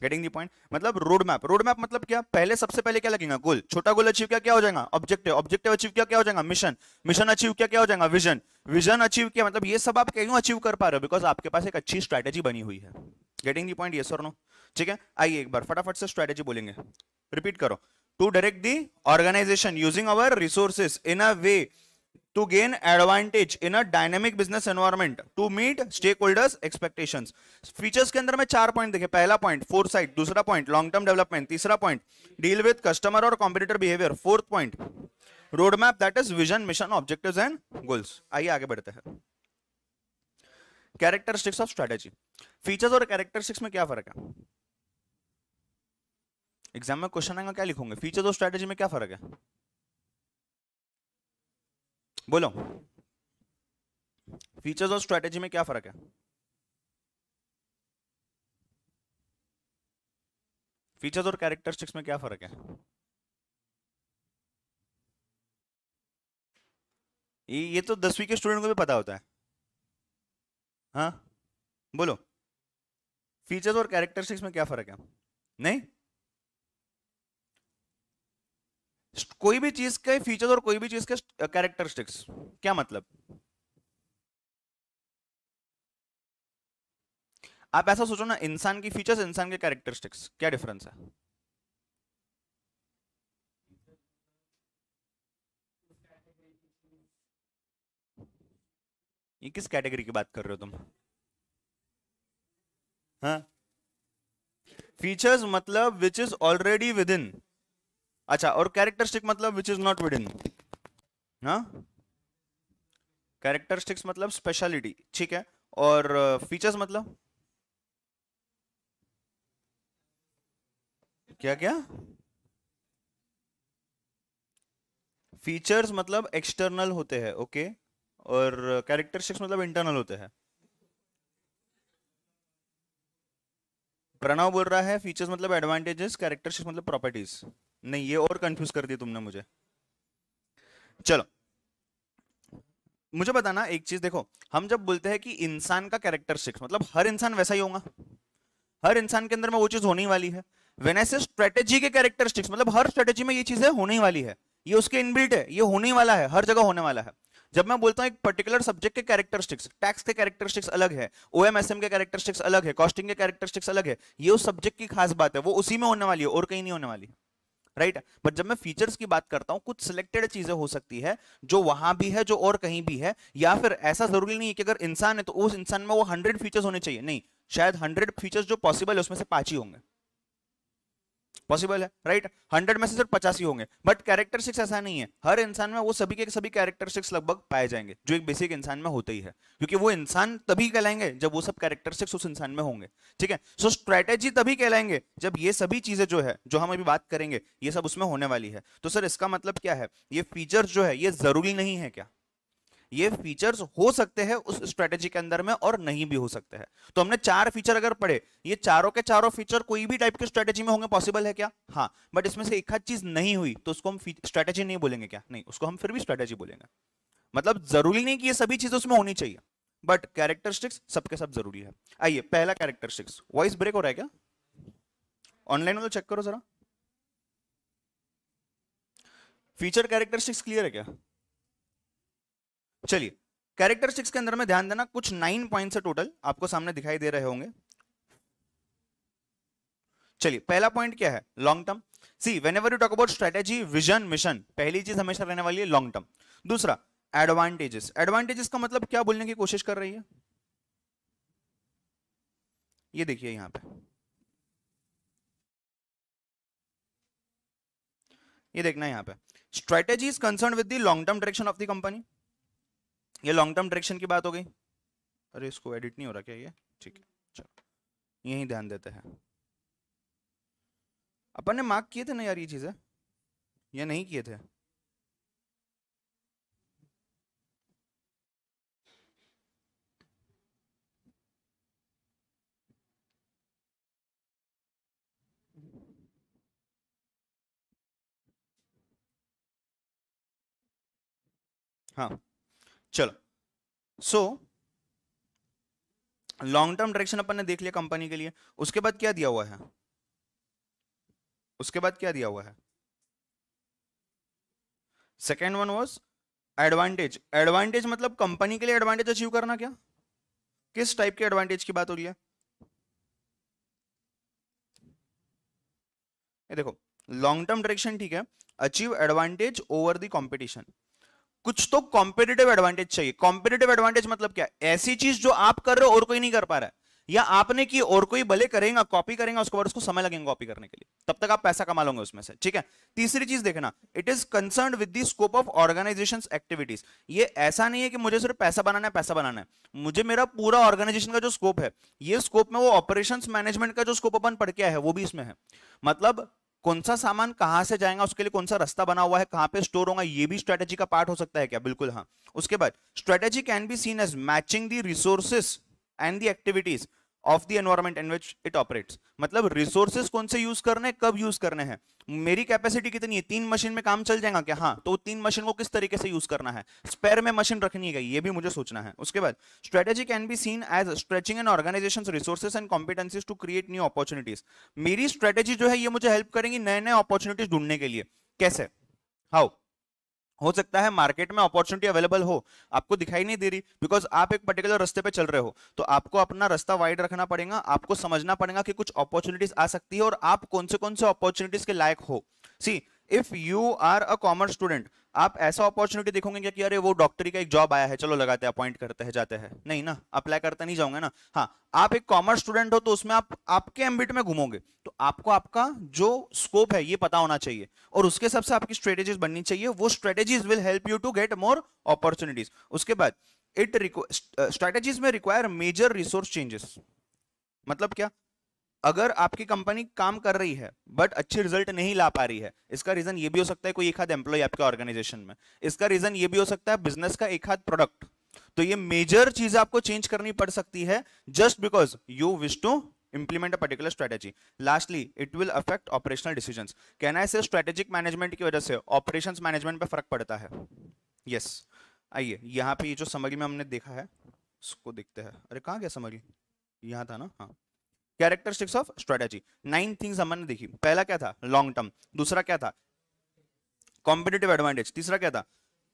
S1: गेटिंग दी पॉइंट मतलब रोड मैप रोड मैप मतलब क्या पहले सबसे पहले क्या लगेगा गोल छोटा गोल अचीव क्या क्या हो जाएगा ऑब्जेक्टिव ऑब्जेक्टिव अचीव क्या क्या हो जाएगा मिशन मिशन अचीव क्या क्या हो जाएगा विजन विजन अचीव किया मतलब ये सब आप क्यों अचीव कर पा रहे हो बिकॉज आपके पास एक अच्छी स्ट्रैटेजी बनी हुई है गेटिंग दी पॉइंट ये सर नो ठीक है आइए एक बार फटाफट से स्ट्रैटेजी बोलेंगे रिपीट करो to direct the organization using our resources in a way to gain advantage in a dynamic business environment to meet stakeholders expectations features के अंदर मैं चार पॉइंट देखे पहला पॉइंट फोर साइट दूसरा पॉइंट लॉन्ग टर्म डेवलपमेंट तीसरा point deal with customer और competitor behaviour fourth point road map that is vision mission objectives and goals आइए आगे बढ़ते हैं कैरेक्टरिस्टिक्स ऑफ स्ट्रेटेजी फीचर्स और कैरेक्टरिस्टिक्स में क्या फर्क है एग्जाम में क्वेश्चन आएगा क्या लिखोगे फीचर्स और स्ट्रेटेजी में क्या फर्क है बोलो फीचर्स और स्ट्रैटेजी में क्या फर्क है फीचर्स और कैरेक्टरिस्टिक्स में क्या फर्क है ये ये तो दसवीं के स्टूडेंट को भी पता होता है हाँ बोलो फीचर्स और कैरेक्टरिस्टिक्स में क्या फर्क है नहीं कोई भी चीज के फीचर्स और कोई भी चीज के कैरेक्टरिस्टिक्स क्या मतलब आप ऐसा सोचो ना इंसान की फीचर्स इंसान के कैरेक्टरिस्टिक्स क्या डिफरेंस है ये किस कैटेगरी की बात कर रहे हो तुम हाँ फीचर्स मतलब which is already within अच्छा और कैरेक्टरिस्टिक मतलब which is not within हाँ कैरेक्टरिस्टिक्स मतलब स्पेशलिटी ठीक है और फीचर्स uh, मतलब क्या क्या फीचर्स मतलब एक्सटर्नल होते हैं ओके और कैरेक्टरिस्टिक्स uh, मतलब इंटरनल होते हैं प्रणव बोल रहा है फीचर्स मतलब एडवांटेजेस कैरेक्टरिस्टिक्स मतलब प्रॉपर्टीज नहीं ये और कंफ्यूज कर दिया तुमने मुझे चलो मुझे बताना एक चीज देखो हम जब बोलते हैं कि इंसान का कैरेक्टरिस्टिक्स मतलब हर इंसान वैसा ही होगा हर इंसान के अंदर में वो चीज होने वाली है वेन स्ट्रेटेजी के सिक्स मतलब हर स्ट्रेटेजी में ये चीजें होने वाली है ये उसके इनबिल्ट है ये होने वाला है हर जगह होने वाला है जब मैं बोलता हूँ एक पर्टिकुलर सब्जेक्ट के कैरेक्टरिस्टिक्स टैक्स के कैरेक्टरिस्टिक्स अलग है ओ के कैरेक्टरिस्टिक्स अलग है कॉस्टिंग के कैरेक्टरिस्टिक्स अलग है ये उस सब्जेक्ट की खास बात है वो उसी में होने वाली है और कहीं नहीं होने वाली है राइट right? बट जब मैं फीचर्स की बात करता हूँ कुछ सिलेक्टेड चीजें हो सकती है जो वहां भी है जो और कहीं भी है या फिर ऐसा जरूरी नहीं है कि अगर इंसान है तो उस इंसान में वो हंड्रेड फीचर्स होने चाहिए नहीं शायद हंड्रेड फीचर्स जो पॉसिबल है उसमें से पांच ही होंगे पॉसिबल है राइट हंड्रेड में से सिर्फ पचासी होंगे बट कैरेक्टरिस्टिक्स ऐसा नहीं है हर इंसान में वो सभी के सभी कैरेक्टरिस्टिक्स लगभग पाए जाएंगे जो एक बेसिक इंसान में होते ही है क्योंकि वो इंसान तभी कहलाएंगे जब वो सब कैरेक्टरिस्टिक्स उस इंसान में होंगे ठीक है सो स्ट्रेटेजी तभी कहलाएंगे जब ये सभी चीजें जो है जो हम अभी बात करेंगे ये सब उसमें होने वाली है तो सर इसका मतलब क्या है ये फीचर जो है ये जरूरी नहीं है क्या ये फीचर्स हो सकते हैं उस स्ट्रेटेजी के अंदर में और नहीं भी हो सकते हैं तो हमने चार फीचर अगर पढ़े ये चारों के चारों फीचर कोई भी टाइप के स्ट्रेटेजी में होंगे पॉसिबल है क्या हाँ बट इसमें से एक हाथ चीज नहीं हुई तो उसको हम स्ट्रेटेजी नहीं बोलेंगे क्या नहीं उसको हम फिर भी स्ट्रेटेजी बोलेंगे मतलब जरूरी नहीं कि ये सभी चीजें उसमें होनी चाहिए बट कैरेक्टरिस्टिक्स सबके सब जरूरी है आइए पहला कैरेक्टरिस्टिक्स वॉइस ब्रेक हो रहा है क्या ऑनलाइन वाला चेक करो जरा फीचर कैरेक्टरिस्टिक्स क्लियर है क्या चलिए कैरेक्टरिस्टिक्स के अंदर में ध्यान देना कुछ नाइन पॉइंट्स है टोटल आपको सामने दिखाई दे रहे होंगे चलिए पहला पॉइंट क्या है long term see whenever you talk about strategy vision mission पहली चीज हमेशा रहने वाली है लॉन्ग टर्म दूसरा एडवांटेजेस एडवांटेजेस का मतलब क्या बोलने की कोशिश कर रही है ये देखिए यहां पे ये देखना यहां पे strategy is concern with the long term direction of the company ये लॉन्ग टर्म डायरेक्शन की बात हो गई अरे इसको एडिट नहीं हो रहा क्या ये ठीक है चलो यही ध्यान देते हैं अपन ने मार्क किए थे ना यार ये चीज़ें या नहीं किए थे हाँ चलो सो लॉन्ग टर्म डायरेक्शन अपन ने देख लिया कंपनी के लिए उसके बाद क्या दिया हुआ है उसके बाद क्या दिया हुआ है second one was advantage advantage मतलब कंपनी के लिए एडवांटेज अचीव करना क्या किस टाइप के एडवांटेज की बात हो रही है ये देखो लॉन्ग टर्म डायरेक्शन ठीक है achieve advantage over the competition कुछ तो कॉम्पिटेटिव एडवांटेज चाहिए कॉम्पिटेटिव एडवांटेज मतलब क्या ऐसी चीज जो आप कर रहे हो और कोई नहीं कर पा रहा है या आपने की और कोई भले करेगा कॉपी करेगा उसके बाद उसको समय लगेगा कॉपी करने के लिए तब तक आप पैसा कमा लोगे उसमें से ठीक है तीसरी चीज देखना it is concern with the scope of organisation activities ये ऐसा नहीं है कि मुझे सिर्फ पैसा बनाना है पैसा बनाना है मुझे मेरा पूरा ऑर्गेनाइजेशन का जो स्कोप है ये स्कोप में वो ऑपरेशन मैनेजमेंट का जो स्कोप अपन पढ़ के है वो भी इसमें है मतलब कौन सा सामान कहां से जाएगा उसके लिए कौन सा रास्ता बना हुआ है कहां पे स्टोर होगा ये भी स्ट्रेटेजी का पार्ट हो सकता है क्या बिल्कुल हाँ उसके बाद strategy can be seen as matching the resources and the activities of the environment in which it operates मतलब रिसोर्सेस कौन से यूज करने कब यूज करने हैं मेरी कैपेसिटी कितनी है तीन मशीन में काम चल जाएगा क्या हाँ तो तीन मशीन को किस तरीके से यूज करना है स्पेयर में मशीन रखनी है ये भी मुझे सोचना है उसके बाद strategy can be seen as stretching and organisation resources and competencies to create new opportunities मेरी स्ट्रेटेजी जो है ये मुझे हेल्प करेंगी नए नए अपॉर्चुनिटीज ढूंढने के लिए कैसे हाउ हो सकता है मार्केट में अपॉर्चुनिटी अवेलेबल हो आपको दिखाई नहीं दे रही बिकॉज आप एक पर्टिकुलर रास्ते पे चल रहे हो तो आपको अपना रास्ता वाइड रखना पड़ेगा आपको समझना पड़ेगा कि कुछ अपॉर्चुनिटीज आ सकती है और आप कौन से कौन से अपॉर्चुनिटीज के लायक हो see if you are a commerce student आप ऐसा अपॉर्चुनिटी देखोगे क्या कि अरे वो डॉक्टरी का एक जॉब आया है चलो लगाते हैं अपॉइंट करते हैं जाते हैं नहीं ना अप्लाई करते नहीं जाऊंगे ना हाँ आप एक कॉमर्स स्टूडेंट हो तो उसमें आप आपके एम्बिट में घूमोगे तो आपको आपका जो स्कोप है ये पता होना चाहिए और उसके हिसाब से आपकी स्ट्रेटेजीज बननी चाहिए वो strategies will help you to get more opportunities उसके बाद इट स्ट्रेटेजीज में रिक्वायर मेजर रिसोर्स चेंजेस मतलब क्या अगर आपकी कंपनी काम कर रही है बट अच्छे रिजल्ट नहीं ला पा रही है इसका रीजन ये भी हो सकता है कोई एक हाथ एम्प्लॉय आपके ऑर्गेनाइजेशन में इसका रीजन ये भी हो सकता है बिजनेस का एक हाथ प्रोडक्ट तो ये मेजर चीज आपको चेंज करनी पड़ सकती है just because you wish to implement a particular strategy lastly it will affect operational decision कहना है सिर्फ मैनेजमेंट की वजह से ऑपरेशन मैनेजमेंट पर फर्क पड़ता है yes आइए यहाँ पे ये जो समरी में हमने देखा है उसको देखते हैं अरे कहाँ गया समरी यहाँ था ना हाँ characteristics of strategy nine things हमने देखी पहला क्या था लॉन्ग टर्म दूसरा क्या था कॉम्पिटेटिव एडवांटेज तीसरा क्या था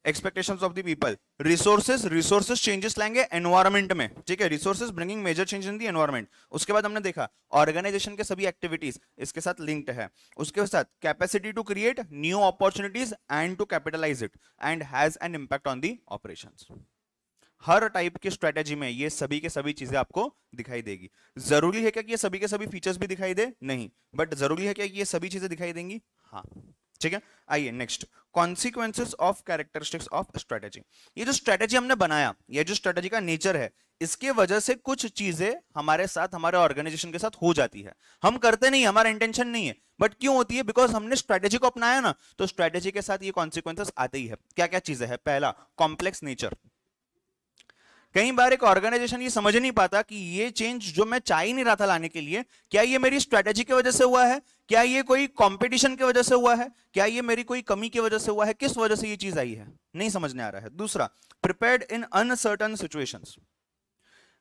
S1: expectation of the people resources resources changes लाएंगे एनवायरमेंट में ठीक है resources bringing major change in the environment उसके बाद हमने देखा ऑर्गेनाइजेशन के सभी एक्टिविटीज इसके साथ लिंक्ड है उसके साथ capacity to create new opportunities and to capitalise it and has an impact on the operations हर टाइप के स्ट्रेटेजी में ये सभी के सभी चीजें आपको दिखाई देगी जरूरी है क्या कि ये सभी के सभी फीचर्स भी दिखाई दे नहीं बट जरूरी है क्या कि ये सभी चीजें दिखाई देंगी हाँ ठीक है आइए next consequences of characteristics of strategy ये जो स्ट्रेटेजी हमने बनाया ये जो स्ट्रेटेजी का नेचर है इसके वजह से कुछ चीजें हमारे साथ हमारे ऑर्गेनाइजेशन के साथ हो जाती है हम करते नहीं हमारा इंटेंशन नहीं है बट क्यों होती है बिकॉज हमने स्ट्रेटेजी को अपनाया ना तो स्ट्रेटेजी के साथ ये कॉन्सिक्वेंसेस आते ही है क्या क्या चीजें है पहला कॉम्प्लेक्स नेचर कई बार एक ऑर्गेनाइजेशन ये समझ नहीं पाता कि ये चेंज जो मैं चाह ही नहीं रहा था लाने के लिए क्या ये मेरी स्ट्रेटेजी की वजह से हुआ है क्या ये कोई कंपटीशन की वजह से हुआ है क्या ये मेरी कोई कमी की वजह से हुआ है किस वजह से ये चीज आई है नहीं समझने आ रहा है दूसरा प्रिपेयर्ड इन अनसर्टन सिचुएशन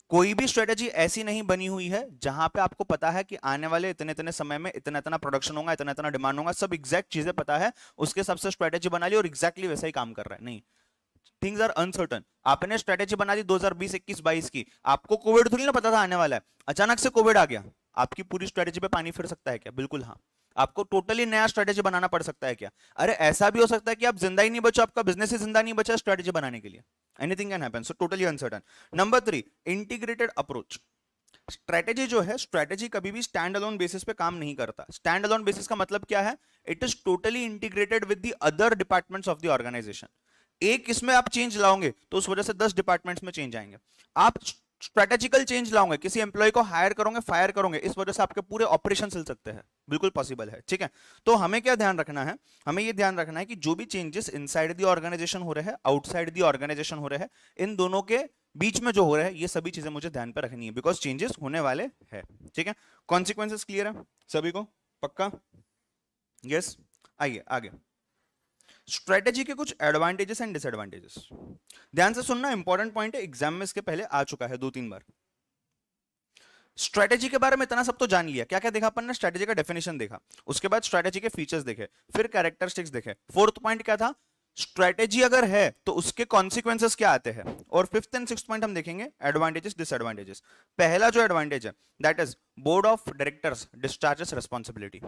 S1: कोई भी स्ट्रेटेजी ऐसी नहीं बनी हुई है जहां पे आपको पता है कि आने वाले इतने इतने समय में इतना इतना प्रोडक्शन होगा इतना इतना डिमांड होगा सब एग्जैक्ट चीजें पता है उसके हिसाब से स्ट्रेटेजी बना ली और एग्जैक्टली वैसा ही काम कर रहा है नहीं थिंग्स आर अनसर्टन आपने स्ट्रेटेजी बना दी 2020 21 22 की आपको कोविड थोड़ी ना पता था आने वाला है अचानक से कोविड आ गया आपकी पूरी स्ट्रेटेजी पे पानी फिर सकता है क्या बिल्कुल हाँ आपको टोटली नया स्ट्रेटेजी बनाना पड़ सकता है क्या अरे ऐसा भी हो सकता है कि आप जिंदा ही नहीं बचो आपका बिजनेस ही जिंदा नहीं बचा स्ट्रेटेजी बनाने के लिए anything can happen so totally uncertain number three integrated approach strategy जो है स्ट्रेटेजी कभी भी स्टैंड अलोन बेसिस पे काम नहीं करता स्टैंड अलोन बेसिस का मतलब क्या है it is totally integrated with the other departments of the organisation एक इसमें आप चेंज लाओगे तो उस वजह से दस डिपार्टमेंट्स में चेंज आएंगे आप स्ट्रेटेजिकल चेंज लाओगे किसी एम्प्लॉय को हायर करोगे फायर करोगे इस वजह से आपके पूरे ऑपरेशन चल सकते हैं बिल्कुल पॉसिबल है ठीक है तो हमें क्या ध्यान रखना है हमें ये ध्यान रखना है कि जो भी चेंजेस इनसाइड दी ऑर्गेनाइजेशन हो रहे हैं आउटसाइड दी ऑर्गेनाइजेशन हो रहे हैं इन दोनों के बीच में जो हो रहा है ये सभी चीजें मुझे ध्यान पर रखनी है बिकॉज चेंजेस होने वाले हैं ठीक है कॉन्सिक्वेंसेस क्लियर है सभी को पक्का यस yes? आइए आगे, आगे. स्ट्रेटेजी के कुछ एडवांटेजेस एंड डिसएडवांटेजेस ध्यान से सुनना इंपॉर्टेंट पॉइंट है एग्जाम में इसके पहले आ चुका है दो तीन बार स्ट्रेटेजी के बारे में इतना सब तो जान लिया क्या क्या देखा अपन ने स्ट्रेटेजी का डेफिनेशन देखा उसके बाद स्ट्रेटेजी के फीचर्स देखे फिर कैरेक्टरिस्टिक्स देखे फोर्थ पॉइंट क्या था स्ट्रेटेजी अगर है तो उसके कॉन्सिक्वेंसेस क्या आते हैं और फिफ्थ एंड सिक्स पॉइंट हम देखेंगे एडवांटेजेस डिसएडवांटेजेस पहला जो एडवांटेज है that is board of directors discharges responsibility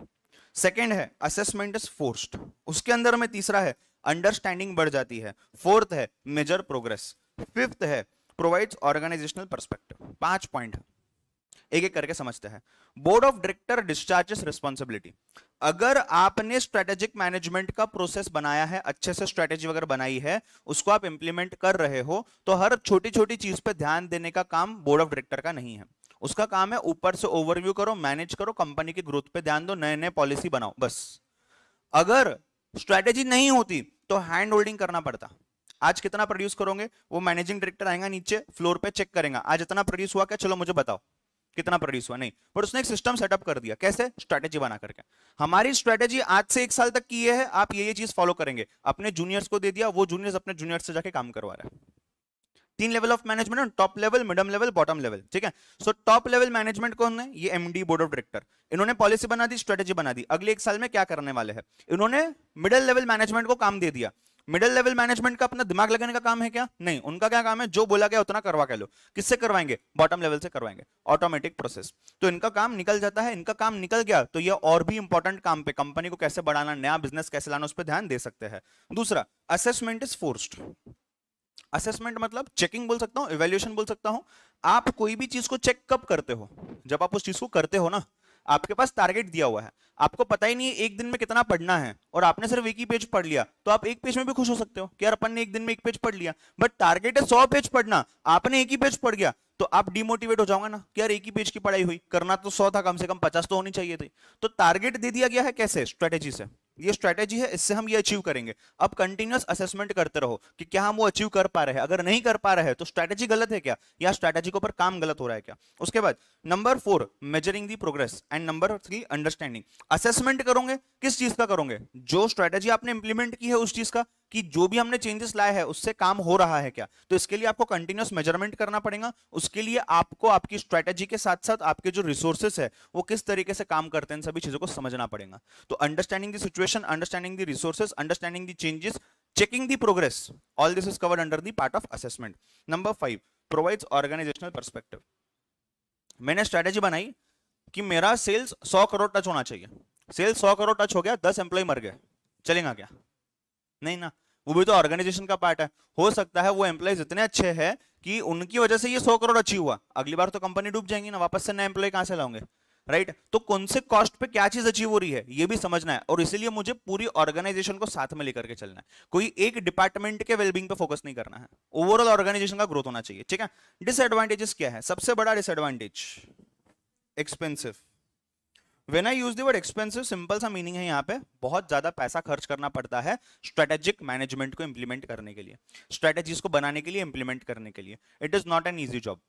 S1: second है असेसमेंट इज फोर्स्ड उसके अंदर में तीसरा है अंडरस्टैंडिंग बढ़ जाती है फोर्थ है मेजर प्रोग्रेस फिफ्थ है प्रोवाइड्स ऑर्गेनाइजेशनल परस्पेक्टिव पांच पॉइंट एक एक करके समझते हैं board of director discharges responsibility अगर आपने स्ट्रेटेजिक मैनेजमेंट का प्रोसेस बनाया है अच्छे से स्ट्रेटेजी वगैरह बनाई है उसको आप इंप्लीमेंट कर रहे हो तो हर छोटी छोटी चीज पर ध्यान देने का काम बोर्ड ऑफ डायरेक्टर का नहीं है उसका काम है ऊपर से ओवरव्यू करो मैनेज करो कंपनी की ग्रोथ पे ध्यान दो नए नए पॉलिसी बनाओ बस अगर स्ट्रेटेजी नहीं होती तो हैंड होल्डिंग करना पड़ता आज कितना प्रोड्यूस करोगे वो मैनेजिंग डायरेक्टर आएगा नीचे फ्लोर पे चेक करेगा आज इतना प्रोड्यूस हुआ क्या चलो मुझे बताओ कितना प्रोड्यूस हुआ नहीं पर उसने एक सिस्टम सेटअप कर दिया कैसे स्ट्रेटेजी बना करके हमारी स्ट्रेटेजी आज से एक साल तक की है आप ये ये चीज फॉलो करेंगे अपने जूनियर्स को दे दिया वो जूनियर्स अपने जूनियर्स से जाके काम करवा रहा है तीन level of management top level medium level bottom level ठीक है सो टॉप लेवल मैनेजमेंट कौन है ये एमडी बोर्ड ऑफ डायरेक्टर इन्होंने पॉलिसी बना दी स्ट्रेटेजी बना दी अगले एक साल में क्या करने वाले हैं इन्होंने मिडल लेवल मैनेजमेंट को काम दे दिया मिडिल लेवल मैनेजमेंट का अपना दिमाग लगाने का काम है क्या नहीं उनका क्या काम है जो बोला गया उतना करवा के लो किससे करवाएंगे बॉटम लेवल से करवाएंगे ऑटोमेटिक प्रोसेस तो इनका काम निकल जाता है इनका काम निकल गया तो ये और भी इंपॉर्टेंट काम पे कंपनी को कैसे बढ़ाना नया बिजनेस कैसे लाना उस पर ध्यान दे सकते हैं दूसरा असेसमेंट इज फोर्स्ड असेसमेंट मतलब चेकिंग बोल सकता हूँ इवेल्यूशन बोल सकता हूँ आप कोई भी चीज को चेक कब करते हो जब आप उस चीज को करते हो ना आपके पास टारगेट दिया हुआ है आपको पता ही नहीं एक दिन में कितना पढ़ना है और आपने सिर्फ एक ही पेज पढ़ लिया तो आप एक पेज में भी खुश हो सकते हो कि यार अपन ने एक दिन में एक पेज पढ़ लिया बट टारगेट है सौ पेज पढ़ना आपने एक ही पेज पढ़ गया तो आप डिमोटिवेट हो जाओगे ना कि यार एक ही पेज की पढ़ाई हुई करना तो सौ था कम से कम पचास तो होनी चाहिए थी तो टारगेट दे दिया गया है कैसे स्ट्रेटेजी से ये स्ट्रेटेजी है इससे हम ये अचीव करेंगे अब कंटिन्यूस असेसमेंट करते रहो कि क्या हम वो अचीव कर पा रहे हैं अगर नहीं कर पा रहे हैं तो स्ट्रेटेजी गलत है क्या या स्ट्रेटेजी के ऊपर काम गलत हो रहा है क्या उसके बाद number four measuring the progress and number three understanding assessment करोगे किस चीज का करोगे जो स्ट्रेटेजी आपने इंप्लीमेंट की है उस चीज का कि जो भी हमने चेंजेस लाए हैं उससे काम हो रहा है क्या तो इसके लिए आपको कंटिन्यूस मेजरमेंट करना पड़ेगा उसके लिए आपको आपकी स्ट्रेटेजी के साथ साथ आपके जो रिसोर्सेस है वो किस तरीके से काम करते हैं सभी चीजों को समझना पड़ेगा तो understanding the situation understanding the resources understanding the changes checking the progress all this is covered under the part of assessment number five provides organisational perspective मैंने स्ट्रेटेजी बनाई कि मेरा सेल्स सौ करोड़ टच होना चाहिए सेल्स सौ करोड़ टच हो गया दस एम्प्लॉय मर गए चलेगा क्या नहीं ना वो भी तो ऑर्गेनाइजेशन का पार्ट है हो सकता है वो एम्प्लॉयज इतने अच्छे हैं कि उनकी वजह से ये सौ करोड़ अचीव हुआ अगली बार तो कंपनी डूब जाएंगी ना वापस से नए एम्प्लॉय कहां से लाओगे राइट right? तो कौन से कॉस्ट पे क्या चीज अचीव हो रही है ये भी समझना है और इसलिए मुझे पूरी ऑर्गेनाइजेशन को साथ में लेकर के चलना है कोई एक डिपार्टमेंट के वेलबींग पे फोकस नहीं करना है ओवरऑल ऑर्गेनाइजेशन का ग्रोथ होना चाहिए ठीक है डिसएडवांटेजेस क्या है सबसे बड़ा disadvantage expensive I use the word expensive, simple सा मीनिंग है यहाँ पे बहुत ज्यादा पैसा खर्च करना पड़ता है स्ट्रेटेजिक मैनेजमेंट को इम्प्लीमेंट करने के लिए स्ट्रेटेजीज को बनाने के लिए इम्प्लीमेंट करने के लिए it is not an easy job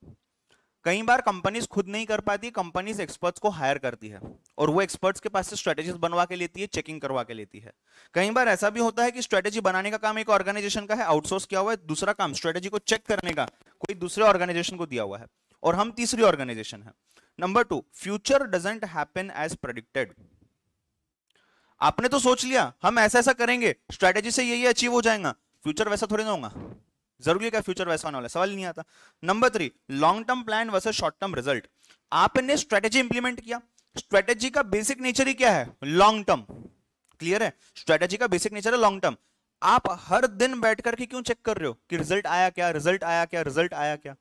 S1: कई बार कंपनीज खुद नहीं कर पाती कंपनीज एक्सपर्ट्स को हायर करती है और वो एक्सपर्ट्स के पास से स्ट्रेटेजी बनवा के लेती है चेकिंग करवा के लेती है कई बार ऐसा भी होता है कि स्ट्रेटेजी बनाने का काम एक ऑर्गेनाइजेशन का है आउटसोर्स किया हुआ है दूसरा काम स्ट्रेटेजी को चेक करने का कोई दूसरे ऑर्गेनाइजेशन को दिया हुआ है और हम तीसरी ऑर्गेनाइजेशन है number two future doesn't happen as predicted आपने तो सोच लिया हम ऐसा ऐसा करेंगे स्ट्रेटेजी से यही अचीव हो जाएगा फ्यूचर वैसा थोड़ी ना होगा जरूरी है क्या फ्यूचर वैसा होने वाला सवाल नहीं आता number three long term plan वैसे शॉर्ट टर्म रिजल्ट आपने स्ट्रेटेजी इंप्लीमेंट किया स्ट्रेटेजी का बेसिक नेचर ही क्या है लॉन्ग टर्म क्लियर है स्ट्रेटेजी का बेसिक नेचर है लॉन्ग टर्म आप हर दिन बैठ करके क्यों चेक कर रहे हो कि रिजल्ट आया क्या रिजल्ट आया क्या रिजल्ट आया क्या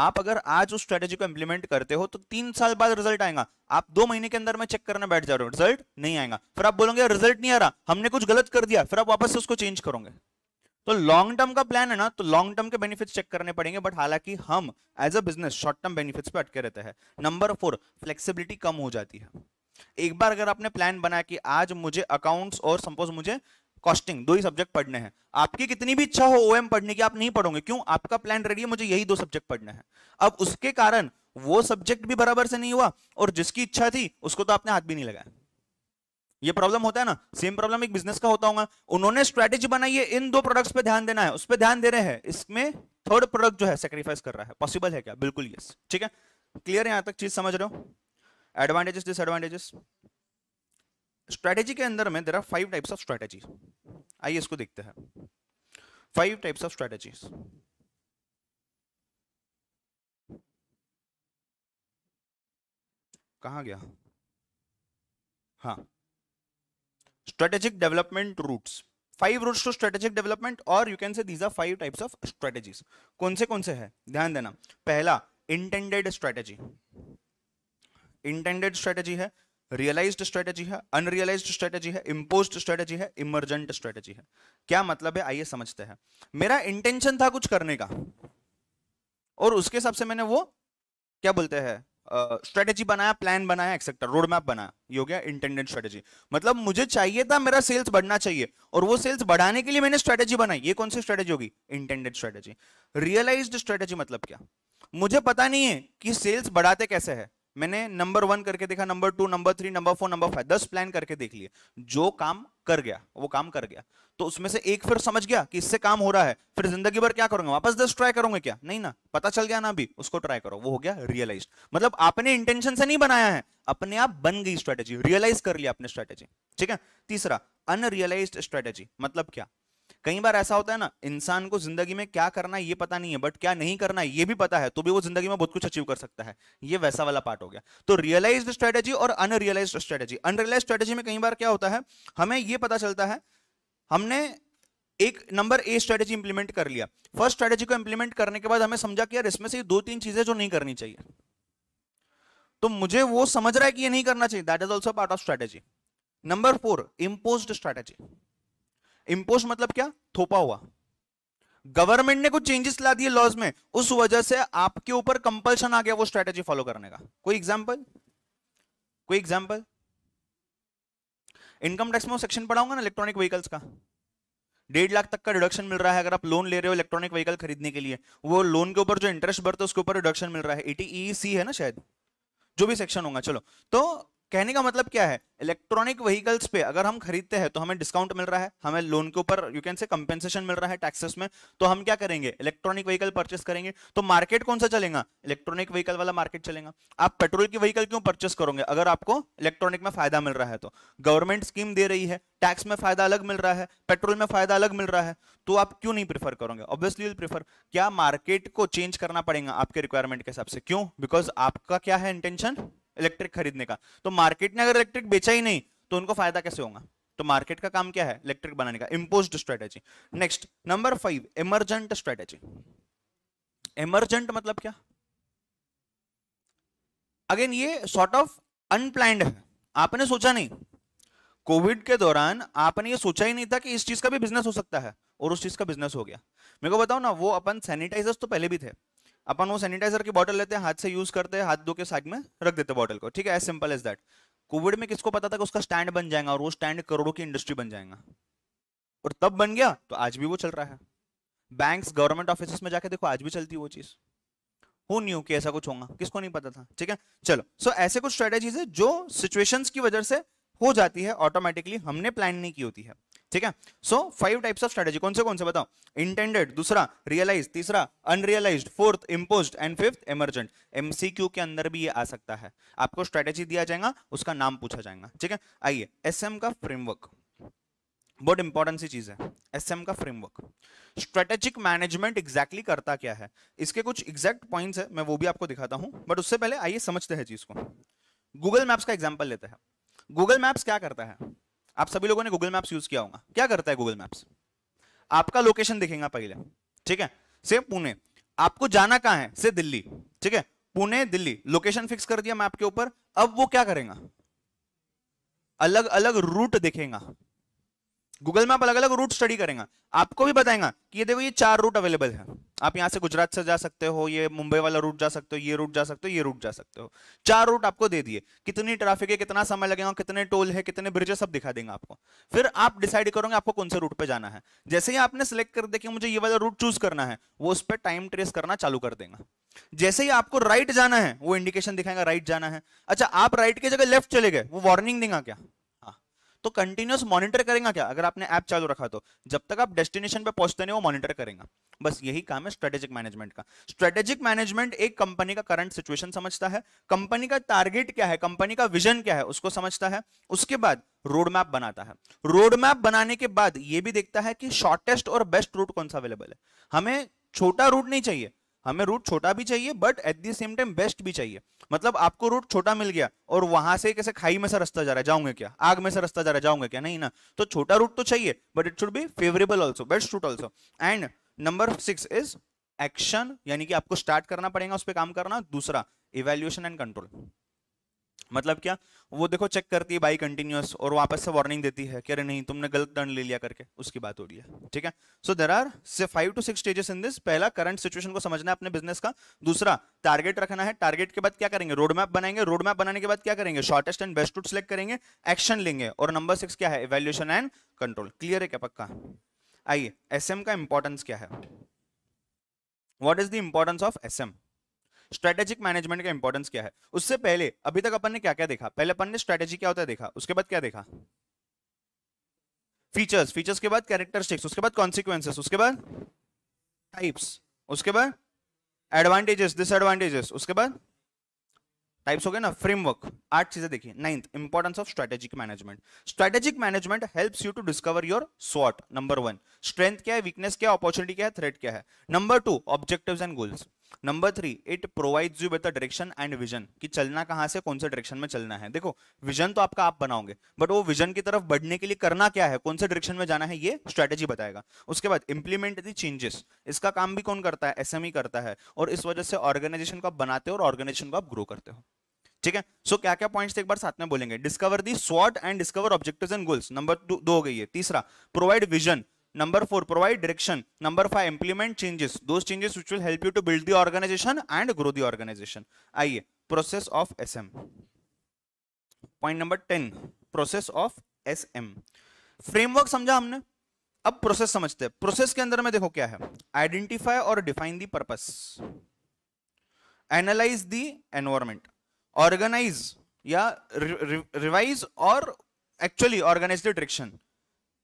S1: आप अगर आज उस स्ट्रेटेजी को इंप्लीमेंट करते हो तो तीन साल बाद रिजल्ट आएगा आप दो महीने के अंदर में चेक करने बैठ जा रहे हो रिजल्ट नहीं आएगा फिर आप बोलोगे रिजल्ट नहीं आ रहा हमने कुछ गलत कर दिया फिर आप वापस से उसको चेंज करोगे तो लॉन्ग टर्म का प्लान है ना तो लॉन्ग टर्म के बेनिफिट्स चेक करने पड़ेंगे बट हालांकि हम as a business short term benefits पे अटके रहते हैं नंबर फोर फ्लेक्सिबिलिटी कम हो जाती है एक बार अगर आपने प्लान बनाया कि आज मुझे अकाउंट्स और सपोज मुझे कॉस्टिंग दो ही सब्जेक्ट पढ़ने हैं आपकी कितनी भी इच्छा हो ओएम पढ़ने की आप नहीं पढ़ोगे क्यों आपका प्लान रेडी है मुझे यही दो सब्जेक्ट पढ़ने हैं अब उसके कारण वो सब्जेक्ट भी बराबर से नहीं हुआ और जिसकी इच्छा थी उसको तो आपने हाथ भी नहीं लगाया ये प्रॉब्लम होता है ना सेम प्रॉब्लम एक बिजनेस का होता होगा उन्होंने स्ट्रेटेजी बनाई है इन दो प्रोडक्ट्स पे ध्यान देना है उस पर ध्यान दे रहे हैं इसमें थर्ड प्रोडक्ट जो है सेक्रीफाइस कर रहा है पॉसिबल है क्या बिल्कुल यस ठीक है क्लियर है यहां तक चीज समझ रहे हो एडवांटेजेस डिसएडवांटेजेस स्ट्रेटेजी के अंदर में there are five types of strategy आइए इसको देखते हैं फाइव टाइप्स ऑफ स्ट्रेटेजी कहा गया हाँ strategic development routes five routes to strategic development और you can say these are five types of strategy कौन से कौन से है ध्यान देना पहला इंटेंडेड स्ट्रेटेजी इंटेंडेड स्ट्रेटेजी है रियलाइज स्ट्रेटेजी है अनरियलाइज स्ट्रेटेजी है इम्पोज स्ट्रेटेजी है इमरजेंट स्ट्रेटेजी है क्या मतलब है आइए समझते हैं मेरा इंटेंशन था कुछ करने का और उसके हिसाब से मैंने वो क्या बोलते हैं स्ट्रेटेजी uh, बनाया प्लान बनाया एक्सेक्टर रोड मैप बनाया ये हो गया इंटेंडेंट स्ट्रेटेजी मतलब मुझे चाहिए था मेरा सेल्स बढ़ना चाहिए और वो सेल्स बढ़ाने के लिए मैंने स्ट्रेटेजी बनाई ये कौन सी स्ट्रेटेजी होगी इंटेंडेड स्ट्रेटेजी रियलाइज्ड स्ट्रेटेजी मतलब क्या मुझे पता नहीं है कि सेल्स बढ़ाते कैसे है मैंने नंबर वन करके देखा number two number three number four number five दस प्लान करके देख लिए जो काम कर गया वो काम कर गया तो उसमें से एक फिर समझ गया कि इससे काम हो रहा है फिर जिंदगी भर क्या करूंगा वापस दस ट्राई करोगे क्या नहीं ना पता चल गया ना अभी उसको ट्राई करो वो हो गया रियलाइज मतलब आपने इंटेंशन से नहीं बनाया है अपने आप बन गई स्ट्रेटेजी रियलाइज कर लिया अपने स्ट्रेटेजी ठीक है तीसरा अनरियलाइज स्ट्रेटेजी मतलब क्या कई बार ऐसा होता है ना इंसान को जिंदगी में क्या करना है ये पता नहीं है बट क्या नहीं करना है ये भी पता है तो भी वो जिंदगी में बहुत कुछ अचीव कर सकता है ये वैसा वाला पार्ट हो गया तो रियलाइज स्ट्रेटेजी और अनरियलाइज स्ट्रेटेजी अनरियलाइज स्ट्रेटेजी में कई बार क्या होता है हमें ये पता चलता है हमने एक नंबर ए स्ट्रेटेजी इंप्लीमेंट कर लिया फर्स्ट स्ट्रेटेजी को इंप्लीमेंट करने के बाद हमें समझा कि यार इसमें से दो तीन चीजें जो नहीं करनी चाहिए तो मुझे वो समझ रहा है कि ये नहीं करना चाहिए that is also part of strategy number four impose strategy imposed मतलब क्या थोपा हुआ गवर्नमेंट ने कुछ चेंजेस ला दिए लॉज में उस वजह से आपके ऊपर कंपल्शन आ गया वो स्ट्रेटेजी फॉलो करने का कोई एग्जाम्पल कोई एग्जाम्पल इनकम टैक्स में सेक्शन पढ़ाऊंगा ना इलेक्ट्रॉनिक व्हीकल्स का डेढ़ लाख तक का रिडक्शन मिल रहा है अगर आप लोन ले रहे हो इलेक्ट्रॉनिक व्हीकल खरीदने के लिए वो लोन के ऊपर जो इंटरेस्ट बढ़ता है उसके ऊपर रिडक्शन मिल रहा है एटी सी e e है ना शायद जो भी सेक्शन होगा चलो तो कहने का मतलब क्या है इलेक्ट्रॉनिक व्हीकल्स पे अगर हम खरीदते हैं तो हमें डिस्काउंट मिल रहा है हमें लोन के ऊपर यू कैन से कंपेंसेशन मिल रहा है टैक्सेस में तो हम क्या करेंगे इलेक्ट्रॉनिक व्हीकल परचेस करेंगे तो मार्केट कौन सा चलेगा इलेक्ट्रॉनिक व्हीकल वाला मार्केट चलेगा आप पेट्रोल की व्हीकल क्यों परचेस करोगे अगर आपको इलेक्ट्रॉनिक में फायदा मिल रहा है तो गवर्नमेंट स्कीम दे रही है टैक्स में फायदा अलग मिल रहा है पेट्रोल में फायदा अलग मिल रहा है तो आप क्यों नहीं प्रीफर करोगे ऑब्वियसली विल प्रीफर क्या मार्केट को चेंज करना पड़ेगा आपके रिक्वायरमेंट के हिसाब से क्यों बिकॉज आपका क्या है इंटेंशन इलेक्ट्रिक खरीदने का तो मार्केट ने अगर इलेक्ट्रिक बेचा ही नहीं तो उनको फायदा कैसे होगा तो मार्केट का काम क्या है इलेक्ट्रिक बनाने का impose strategy next number five emergent strategy emergent मतलब क्या अगेन ये सॉर्ट ऑफ अनप्लान्ड है आपने सोचा नहीं कोविड के दौरान आपने ये सोचा ही नहीं था कि इस चीज का भी बिजनेस हो सकता है और उस चीज का बिजनेस हो गया मेरे को बताओ ना वो अपन सैनिटाइजर्स तो पहले भी थे अपन वो सैनिटाइजर की बॉटल लेते हैं हाथ से यूज करते हैं हाथ धो के साइड में रख देते बॉटल को ठीक है as simple as that COVID में किसको पता था कि उसका स्टैंड बन जाएगा और वो स्टैंड करोड़ों की इंडस्ट्री बन जाएगा और तब बन गया तो आज भी वो चल रहा है बैंक्स गवर्नमेंट ऑफिस में जाके देखो आज भी चलती है वो चीज हो नहीं हो कि ऐसा कुछ होगा किसको नहीं पता था ठीक है चलो सो so, ऐसे कुछ स्ट्रेटेजीज है जो सिचुएशंस की वजह से हो जाती है ऑटोमेटिकली हमने प्लान नहीं की होती है ठीक है so five types of strategy कौन से कौन से बताओ इंटेंडेड दूसरा रियलाइज तीसरा unrealise fourth impose and fifth emergent MCQ के अंदर भी ये आ सकता है आपको स्ट्रेटेजी दिया जाएगा उसका नाम पूछा जाएगा ठीक है आइए एस का फ्रेमवर्क बहुत इंपॉर्टेंट सी चीज है एस का फ्रेमवर्क स्ट्रेटेजिक मैनेजमेंट एग्जैक्टली करता क्या है इसके कुछ एग्जैक्ट पॉइंट्स है मैं वो भी आपको दिखाता हूं बट उससे पहले आइए समझते हैं चीज को गूगल मैप्स का एग्जांपल लेते हैं गूगल मैप्स क्या करता है आप सभी लोगों ने गूगल मैप्स यूज किया होगा क्या करता है गूगल मैप्स आपका लोकेशन दिखेगा पहले ठीक है सेम पुणे आपको जाना कहां है से दिल्ली ठीक है पुणे दिल्ली लोकेशन फिक्स कर दिया मैप के ऊपर अब वो क्या करेगा अलग अलग रूट देखेगा गूगल मैप अलग अलग रूट स्टडी करेगा आपको भी बताएगा कि ये देखो ये चार रूट अवेलेबल है आप यहाँ से गुजरात से जा सकते हो ये मुंबई वाला रूट जा सकते हो ये रूट जा सकते हो ये रूट जा सकते हो चार रूट आपको दे दिए कितनी ट्रैफिक है कितना समय लगेगा कितने टोल है कितने ब्रिजेस सब दिखा देंगे आपको फिर आप डिसाइड करोगे आपको कौन से रूट पे जाना है जैसे ही आपने सेलेक्ट कर देखिए मुझे ये वाला रूट चूज करना है वो उस पर टाइम ट्रेस करना चालू कर देगा जैसे ही आपको राइट जाना है वो इंडिकेशन दिखाएगा राइट जाना है अच्छा आप राइट की जगह लेफ्ट चले गए वो वार्निंग देगा क्या तो कंटिन्यूस मॉनिटर करेगा क्या अगर आपने ऐप चालू रखा तो जब तक आप डेस्टिनेशन पे पहुंचते नहीं वो मॉनिटर करेगा बस यही काम है स्ट्रेटेजिक मैनेजमेंट का स्ट्रेटेजिक मैनेजमेंट एक कंपनी का करंट सिचुएशन समझता है कंपनी का टारगेट क्या है कंपनी का विजन क्या है उसको समझता है उसके बाद रोड मैप बनाता है रोड मैप बनाने के बाद ये भी देखता है कि शॉर्टेस्ट और बेस्ट रूट कौन सा अवेलेबल है हमें छोटा रूट नहीं चाहिए हमें रूट छोटा भी चाहिए but at the same time best भी चाहिए मतलब आपको रूट छोटा मिल गया और वहां से कैसे खाई में से रास्ता जा रहा है जाऊंगे क्या आग में से रास्ता जा रहा है जाऊंगे क्या नहीं ना तो छोटा रूट तो चाहिए but it should be favourable also best route also and number six is action यानी कि आपको स्टार्ट करना पड़ेगा उस पर काम करना दूसरा इवेल्यूएशन एंड कंट्रोल मतलब क्या वो देखो चेक करती है बाई कंटिन्यूस और वापस से वार्निंग देती है कि अरे नहीं तुमने गलत टर्न ले लिया करके उसकी बात हो रही है ठीक है so there are say five to six stages in this पहला करंट सिचुएशन को समझना है अपने बिजनेस का दूसरा टारगेट रखना है टारगेट के बाद क्या करेंगे रोड मैप बनाएंगे रोड मैप बनाने के बाद क्या करेंगे shortest and best route select करेंगे एक्शन लेंगे और नंबर सिक्स क्या है इवेल्यूशन एंड कंट्रोल क्लियर है क्या पक्का आइए एस का इंपॉर्टेंस क्या है what is the importance of as strategic management का इंपॉर्टेंस क्या है उससे पहले अभी तक अपन ने क्या क्या देखा पहले अपन ने स्ट्रेटेजी क्या होता है देखा उसके बाद क्या देखा फीचर्स फीचर्स के बाद कैरेक्टरिस्टिक्स उसके बाद कॉन्सिक्वेंसेस उसके बाद टाइप्स उसके बाद एडवांटेजेस डिसएडवांटेजेस उसके बाद टाइप्स हो गए ना फ्रेमवर्क आठ चीजें देखिए ninth importance of strategic management strategic management helps you to discover your स्वॉट नंबर वन स्ट्रेंथ क्या है वीकनेस क्या अपॉर्चुनिटी क्या है थ्रेट क्या है number two objectives and goals number three it provides you with direction and vision कि चलना कहाँ से कौन से डायरेक्शन में चलना है देखो विजन तो आपका आप बनाओगे बट वो विजन की तरफ बढ़ने के लिए करना क्या है कौन से डायरेक्शन में जाना है ये स्ट्रेटेजी बताएगा उसके बाद इंप्लीमेंट दी चेंजेस इसका काम भी कौन करता है एस e करता है और इस वजह से ऑर्गेनाइजेशन को आप बनाते हो और ऑर्गेनाइजेशन को आप ग्रो करते हो ठीक है सो so, क्या क्या पॉइंट्स एक बार साथ में बोलेंगे डिस्कवर दी स्वॉट and discover objective and goals number दो हो गई है तीसरा provide vision Number four, provide direction. Number five, implement changes. Those changes which will help you to build the organization and grow the organization. आइए, process of SM. Point number ten, process of SM. Framework समझा हमने. अब process समझते हैं process के अंदर में देखो क्या है आइडेंटिफाई और define the purpose analyse the environment organise या रिवाइज और actually organise the direction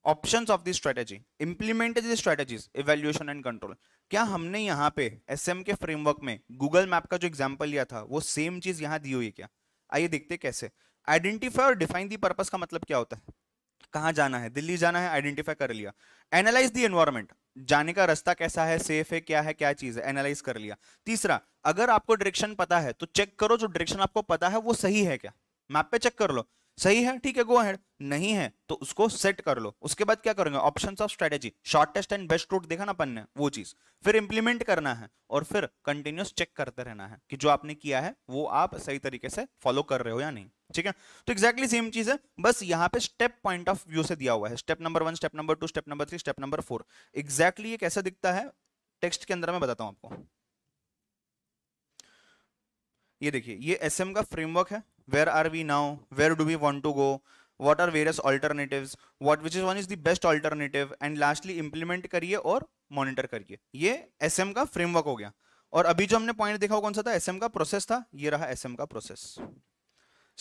S1: options of the strategy implemented strategies evaluation and control क्या हमने यहाँ पे एस के फ्रेमवर्क में गूगल मैप का जो एग्जाम्पल लिया था वो सेम चीज यहाँ दी हुई क्या आइए देखते कैसे आइडेंटिफाई और डिफाइन दी पर्पज का मतलब क्या होता है कहाँ जाना है दिल्ली जाना है आइडेंटिफाई कर लिया एनालाइज दी एनवायरमेंट जाने का रास्ता कैसा है सेफ है क्या है क्या चीज है एनालाइज कर लिया तीसरा अगर आपको डायरेक्शन पता है तो चेक करो जो डायरेक्शन आपको पता है वो सही है क्या मैप पे चेक कर लो सही है ठीक है गो अहेड नहीं है तो उसको सेट कर लो उसके बाद क्या करेंगे option of strategy shortest and best route देखा ना अपन ने वो चीज फिर इंप्लीमेंट करना है और फिर कंटिन्यूस चेक करते रहना है कि जो आपने किया है वो आप सही तरीके से फॉलो कर रहे हो या नहीं ठीक है तो एक्जैक्टली सेम चीज है बस यहाँ पे स्टेप पॉइंट ऑफ व्यू से दिया हुआ है step number one step number two step number three step number four exactly ये कैसा दिखता है टेक्स्ट के अंदर मैं बताता हूँ आपको ये देखिए ये एस का फ्रेमवर्क है where are we now where do we want to go what are various alternatives what which is one is the best alternative and lastly implement kariye और monitor kariye ye sm ka framework ho gaya और अभी जो हमने point देखा कौन सा था S का प्रोसेस था ये रहा एस का प्रोसेस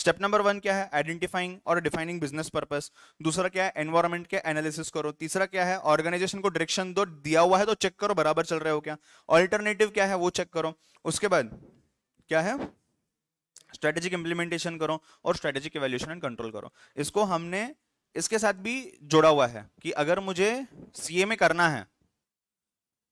S1: स्टेप नंबर वन क्या है आइडेंटिफाइंग और डिफाइनिंग बिजनेस पर्पस दूसरा क्या है एनवायरमेंट के एनालिसिस करो तीसरा क्या है ऑर्गेनाइजेशन को डायरेक्शन दो दिया हुआ है तो चेक करो बराबर चल रहे हो क्या ऑल्टरनेटिव क्या है वो चेक करो उसके बाद क्या है स्ट्रेटेजिक इंप्लीमेंटेशन करो और स्ट्रेटेजिक एवेल्यूशन एंड कंट्रोल करो इसको हमने इसके साथ भी जोड़ा हुआ है कि अगर मुझे सीए में करना है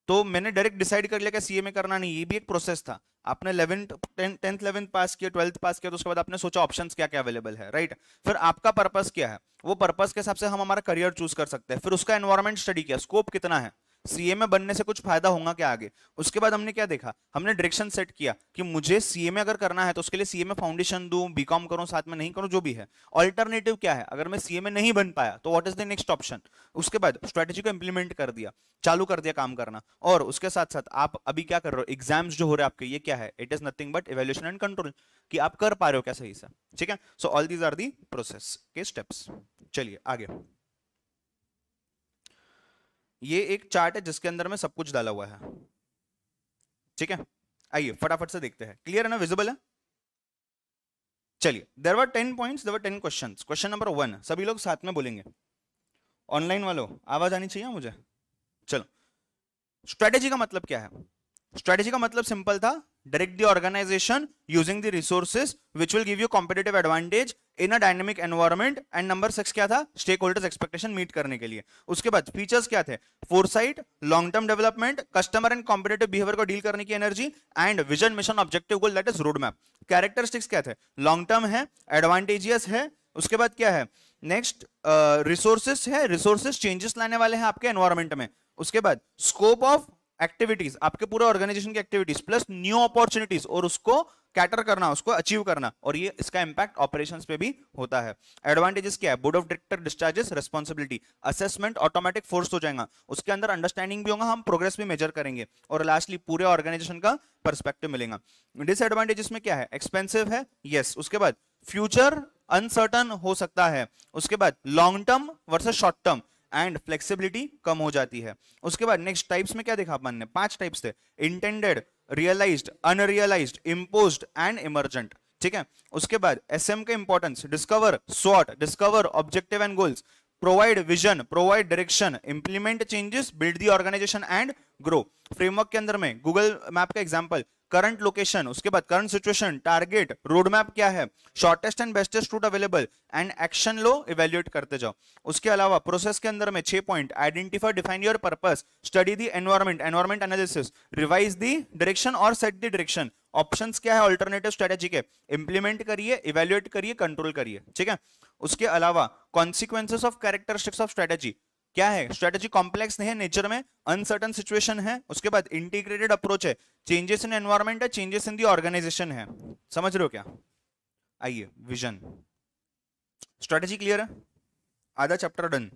S1: तो मैंने डायरेक्ट डिसाइड कर लिया कि सीए में करना नहीं ये भी एक प्रोसेस था आपने टेंथ इलेवेंथ पास किया ट्वेल्थ पास किया तो उसके बाद आपने सोचा ऑप्शंस क्या क्या अवेलेबल है राइट फिर आपका पर्पस क्या है वो पर्पस के हिसाब से हम हमारा करियर चूज कर सकते हैं फिर उसका एनवायरमेंट स्टडी किया स्कोप कितना है सीए में बनने से कुछ फायदा होगा क्या आगे उसके बाद हमने क्या देखा हमने डायरेक्शन सेट किया कि मुझे सीए में अगर करना है तो उसके लिए सीए में फाउंडेशन दूं बीकॉम करूं साथ में नहीं करूं जो भी है ऑल्टरनेटिव क्या है अगर मैं सीए में नहीं बन पाया तो what is the next option उसके बाद स्ट्रेटेजी को इंप्लीमेंट कर दिया चालू कर दिया काम करना और उसके साथ साथ आप अभी क्या कर रहे हो एग्जाम्स जो हो रहे हैं आपके ये क्या है it is nothing but evaluation and control कि आप कर पा रहे हो क्या सही से ठीक है so all these are the process के स्टेप्स चलिए आगे ये एक चार्ट है जिसके अंदर में सब कुछ डाला हुआ है ठीक है आइए फटाफट से देखते हैं क्लियर है ना विजिबल है चलिए there were ten point there ten question question number one सभी लोग साथ में बोलेंगे ऑनलाइन वालों आवाज आनी चाहिए मुझे चलो स्ट्रेटेजी का मतलब क्या है स्ट्रेटेजी का मतलब सिंपल था direct the organisation using the resources which will give you competitive advantage in a dynamic environment and number six क्या था स्टेक होल्डर्स एक्सपेक्टेशन मीट करने के लिए उसके बाद फीचर्स क्या थे foresight long term development customer and competitive behaviour को डील करने की energy and vision mission objective goal that is road map characteristics क्या थे लॉन्ग टर्म है एडवांटेजियस है उसके बाद क्या है नेक्स्ट रिसोर्सेस uh, है रिसोर्सेस चेंजेस लाने वाले हैं आपके एनवायरमेंट में उसके बाद स्कोप ऑफ एक्टिविटीज आपके पूरे ऑर्गेनाइजेशन की एक्टिविटीज प्लस न्यू अपॉर्चुनिटीज और उसको कैटर करना उसको अचीव करना और ये इसका इंपैक्ट ऑपरेशन पे भी होता है एडवांटेजेस क्या है board of director discharges responsibility assessment automatic force हो जाएगा उसके अंदर अंडरस्टैंडिंग भी होगा हम प्रोग्रेस भी मेजर करेंगे और लास्टली पूरे ऑर्गेनाइजेशन का परस्पेक्टिव मिलेगा डिसएडवांटेजेस में क्या है एक्सपेंसिव है यस yes. उसके बाद फ्यूचर अनसर्टन हो सकता है उसके बाद long term versus short term and flexibility कम हो जाती है उसके बाद नेक्स्ट टाइप्स में क्या देखा अपन ने पांच टाइप्स थे intended realised unrealised imposed and emergent ठीक है उसके बाद एसएम के इंपॉर्टेंस डिस्कवर स्वॉट discover objective and goals provide vision provide direction implement changes build the organisation and grow framework के अंदर में गूगल मैप का एग्जाम्पल करंट लोकेशन उसके बाद current situation target road map क्या है shortest and bestest route available and action लो evaluate करते जाओ उसके अलावा प्रोसेस के अंदर में छह point identify define your purpose study the environment environment analysis revise the direction और सेट दी डायरेक्शन ऑप्शन क्या है ऑल्टरनेटिव स्ट्रेटेजी के इंप्लीमेंट करिए इवेल्युएट करिए कंट्रोल करिए ठीक है उसके अलावा consequences of characteristics of strategy क्या है स्ट्रेटेजी कॉम्प्लेक्स नहीं है नेचर में अनसर्टन सिचुएशन है उसके बाद इंटीग्रेटेड अप्रोच है चेंजेस इन एनवायरमेंट है चेंजेस इन दी ऑर्गेनाइजेशन है समझ रहे हो क्या आइए विजन स्ट्रेटेजी क्लियर है आधा चैप्टर डन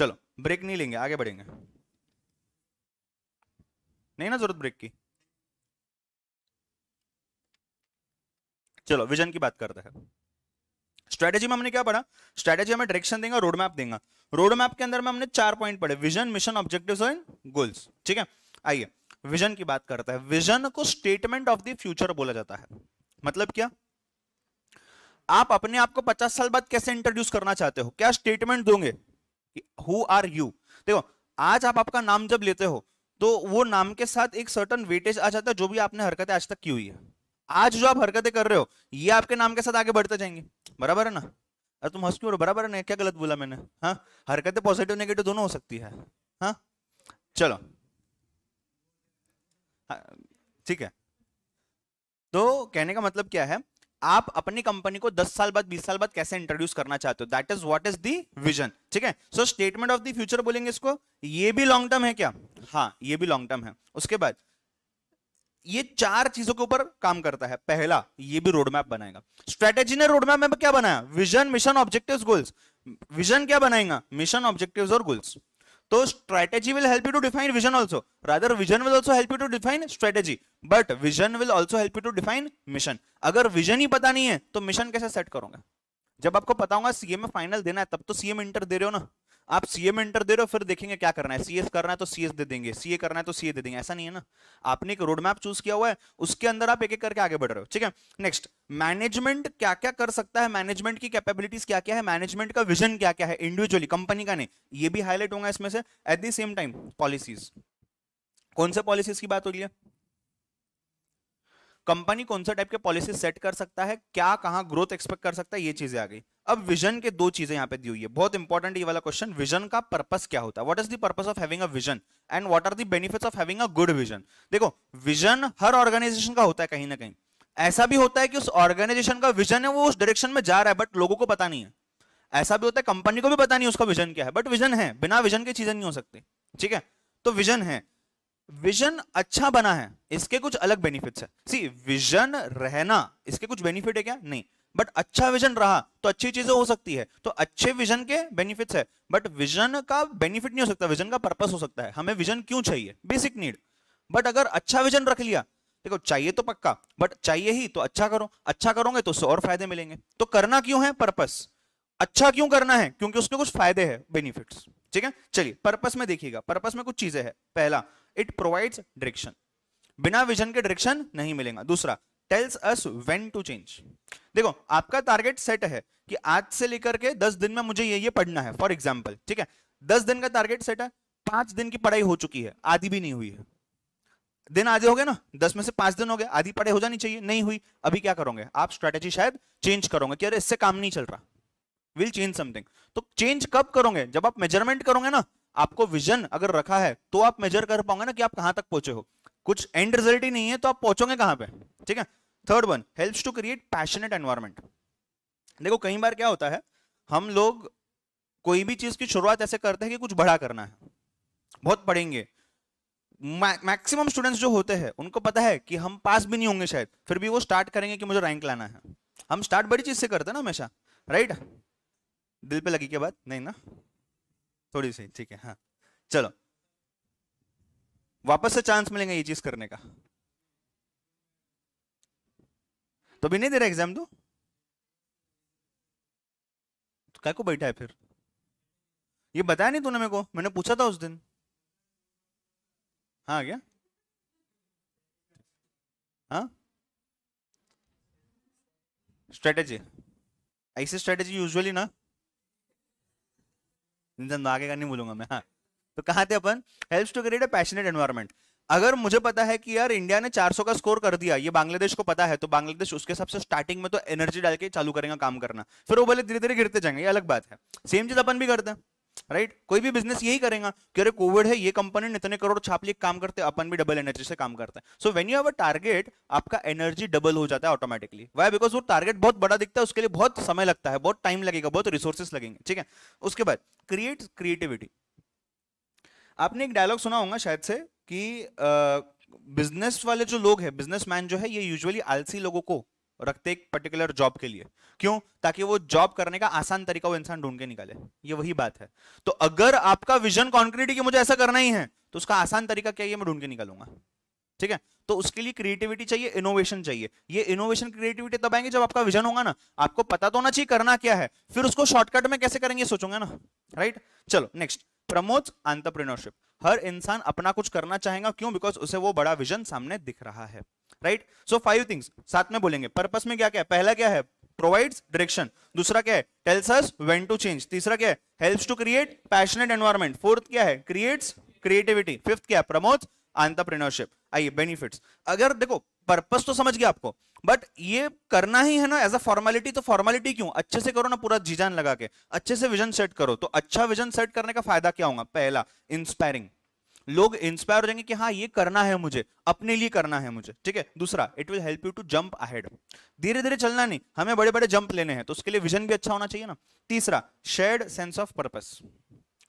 S1: चलो ब्रेक नहीं लेंगे आगे बढ़ेंगे नहीं ना जरूरत ब्रेक की चलो विजन की बात करते हैं स्ट्रेटेजी में हमने क्या पढ़ा स्ट्रेटेजी हमें डायरेक्शन देंगे रोड मैप देंगे रोड मैप के अंदर में हमने चार पॉइंट पढ़े vision mission objective and goals ठीक है आइए विजन की बात करता है विजन को स्टेटमेंट ऑफ द फ्यूचर बोला जाता है मतलब क्या आप अपने आप को 50 साल बाद कैसे इंट्रोड्यूस करना चाहते हो क्या स्टेटमेंट दोगे हु आर यू देखो आज आप आपका नाम जब लेते हो तो वो नाम के साथ एक सर्टन वेटेज आ जाता है जो भी आपने हरकतें आज तक की हुई है आज जो आप हरकतें कर रहे हो ये आपके नाम के साथ आगे बढ़ते जाएंगे बराबर है ना अरे तुम हंस क्यों बराबर है ना क्या गलत बोला मैंने हाँ हरकतें पॉजिटिव नेगेटिव दोनों हो सकती है हाँ चलो हाँ, ठीक है तो कहने का मतलब क्या है आप अपनी कंपनी को 10 साल बाद 20 साल बाद कैसे इंट्रोड्यूस करना चाहते हो that is what is the vision ठीक है so statement of the future बोलेंगे इसको ये भी लॉन्ग टर्म है क्या हाँ ये भी लॉन्ग टर्म है उसके बाद ये चार चीजों के ऊपर काम करता है पहला ये भी रोडमैप बनाएगा स्ट्रेटेजी ने रोडमैप में क्या बनाया vision mission objective goals vision क्या बनाएगा मिशन ऑब्जेक्टिव और गोल्स तो strategy will help you to define vision also rather vision will also help you to define strategy but vision will also help you to define mission अगर vision ही पता नहीं है तो मिशन कैसे set करूंगा जब आपको पता होगा सीएम फाइनल देना है तब तो सीएम इंटर दे रहे हो ना आप सीएम इंटर दे रहे हो फिर देखेंगे क्या करना है सीएस करना है तो सीएस दे देंगे सीए करना है तो सीए दे देंगे ऐसा नहीं है ना आपने एक रोड मैप चूज किया हुआ है उसके अंदर आप एक एक करके आगे बढ़ रहे हो ठीक है नेक्स्ट मैनेजमेंट क्या क्या कर सकता है मैनेजमेंट की कैपेबिलिटीज क्या क्या है मैनेजमेंट का विजन क्या क्या है इंडिविजुअली कंपनी का नहीं ये भी हाईलाइट होगा इसमें से at the same time policies कौन से पॉलिसीज की बात हो रही है कंपनी कौन सा टाइप के पॉलिसी सेट कर सकता है क्या कहाँ ग्रोथ एक्सपेक्ट कर सकता है ये चीजें आ गई अब विजन के दो चीजें यहाँ पे दी हुई है बहुत इंपॉर्टेंट ये वाला क्वेश्चन विजन का पर्पस क्या होता है what is the purpose of having a vision and what are the benefits of having a good vision देखो विजन हर ऑर्गेनाइजेशन का होता है कहीं ना कहीं ऐसा भी होता है कि उस ऑर्गेनाइजेशन का विजन है वो उस डायरेक्शन में जा रहा है बट लोगों को पता नहीं है ऐसा भी होता है कंपनी को भी पता नहीं उसका विजन क्या है बट विजन है बिना विजन की चीजें नहीं हो सकती ठीक है तो विजन है विजन अच्छा बना है इसके कुछ अलग बेनिफिट्स है सी विजन रहना इसके कुछ बेनिफिट है क्या नहीं बट अच्छा विजन रहा तो अच्छी चीजें हो सकती है तो अच्छे विजन के बेनिफिट्स है बट विजन का बेनिफिट नहीं हो सकता विजन का पर्पस हो सकता है हमें विजन क्यों चाहिए बेसिक नीड बट अगर अच्छा विजन रख लिया देखो चाहिए तो पक्का बट चाहिए ही तो अच्छा करो अच्छा करोगे तो उससे और फायदे मिलेंगे तो करना क्यों है पर्पस अच्छा क्यों करना है क्योंकि उसके कुछ फायदे हैं बेनिफिट्स ठीक है चलिए पर्पस में देखिएगा पर्पस में कुछ चीजें हैं पहला इट प्रोवाइड्स डायरेक्शन बिना विजन के डायरेक्शन नहीं मिलेगा दूसरा tells us when to change देखो आपका टारगेट सेट है कि आज से लेकर के दस दिन में मुझे ये ये पढ़ना है फॉर एग्जाम्पल ठीक है दस दिन का टारगेट सेट है पांच दिन की पढ़ाई हो चुकी है आधी भी नहीं हुई है दिन आधे हो गए ना दस में से पांच दिन हो गए आधी पढ़ाई हो जानी चाहिए नहीं हुई अभी क्या करोगे आप स्ट्रेटेजी शायद चेंज करोगे कि अरे इससे काम नहीं चल रहा विल चेंज समथिंग तो चेंज कब करोगे जब आप मेजरमेंट करोगे ना आपको विजन अगर रखा है तो आप मेजर कर पाओगे ना कि आप कहां तक पहुंचे हो कुछ एंड रिजल्ट ही नहीं है तो आप पहुंचोगे कहां पे ठीक है third one helps to create passionate environment देखो कई बार क्या होता है हम लोग कोई भी चीज की शुरुआत ऐसे करते हैं कि कुछ बड़ा करना है बहुत पढ़ेंगे मैक्सिमम स्टूडेंट्स जो होते हैं उनको पता है कि हम पास भी नहीं होंगे शायद फिर भी वो स्टार्ट करेंगे कि मुझे रैंक लाना है हम स्टार्ट बड़ी चीज से करते हैं ना हमेशा राइट right? दिल पे लगी क्या बात नहीं ना थोड़ी सी ठीक है हाँ चलो वापस से चांस मिलेंगे ये चीज करने का तो भी नहीं दे रहा एग्जाम तो क्या को बैठा है फिर ये बताया नहीं तूने मेरे को मैंने पूछा था उस दिन हाँ क्या हाँ स्ट्रेटेजी ऐसी स्ट्रेटेजी यूजुअली ना जिनसे आगे का नहीं बोलूंगा मैं हाँ तो कहा थे अपन help to create a passionate environment अगर मुझे पता है कि यार इंडिया ने 400 का स्कोर कर दिया ये बांग्लादेश को पता है तो बांग्लादेश उसके हिसाब से स्टार्टिंग में तो एनर्जी डाल के चालू करेगा काम करना फिर वो बोले धीरे धीरे गिरते जाएंगे ये अलग बात है सेम चीज अपन भी करते हैं राइट right? कोई भी बिजनेस यही करेगा कि अरे कोविड है ये कंपनी ने इतने करोड़ छाप लिए काम करते अपन भी डबल एनर्जी से काम करते हैं so when you have a target आपका एनर्जी डबल हो जाता है ऑटोमेटिकली वाई बिकॉज वो टारगेट बहुत बड़ा दिखता है उसके लिए बहुत समय लगता है बहुत टाइम लगेगा बहुत रिसोर्सेस लगेंगे ठीक है उसके बाद क्रिएट क्रिएटिविटी आपने एक डायलॉग सुना होगा शायद से कि बिजनेस वाले जो लोग हैं बिजनेसमैन जो है ये यूजुअली आलसी लोगों को रखते एक पर्टिकुलर जॉब के लिए क्यों ताकि वो जॉब करने का आसान तरीका वो इंसान ढूंढ के निकाले ये वही बात है तो अगर आपका विजन कॉन्क्रीट है कि मुझे ऐसा करना ही है तो उसका आसान तरीका क्या है मैं ढूंढ के निकालूंगा ठीक है तो उसके लिए क्रिएटिविटी चाहिए इनोवेशन चाहिए ये इनोवेशन क्रिएटिविटी तब आएंगे जब आपका विजन होगा ना आपको पता तो होना चाहिए करना क्या है फिर उसको शॉर्टकट में कैसे करेंगे सोचूंगा ना राइट चलो नेक्स्ट प्रमोट एंटरप्रेन्योरशिप हर इंसान अपना कुछ करना चाहेगा क्यों बिकॉज उसे वो बड़ा विजन सामने दिख रहा है राइट सो फाइव थिंग्स साथ में बोलेंगे पर्पस में क्या क्या है पहला क्या है प्रोवाइड्स डायरेक्शन दूसरा क्या है tells us when to change तीसरा क्या है helps to create passionate environment fourth क्या है क्रिएट्स क्रिएटिविटी फिफ्थ क्या है प्रमोट्स एंटरप्रेन्योरशिप आइए बेनिफिट्स अगर देखो पर्पस तो समझ गया आपको बट ये करना ही है ना एज अ फॉर्मेलिटी तो फॉर्मेलिटी क्यों अच्छे से करो ना पूरा जीजान लगा के अच्छे से विजन सेट करो तो अच्छा विजन सेट करने का फायदा क्या होगा पहला इंस्पायरिंग लोग इंस्पायर हो जाएंगे कि हाँ ये करना है मुझे अपने लिए करना है मुझे ठीक है दूसरा it will help you to jump ahead धीरे धीरे चलना नहीं हमें बड़े बड़े जंप लेने हैं तो उसके लिए विजन भी अच्छा होना चाहिए ना तीसरा shared sense of purpose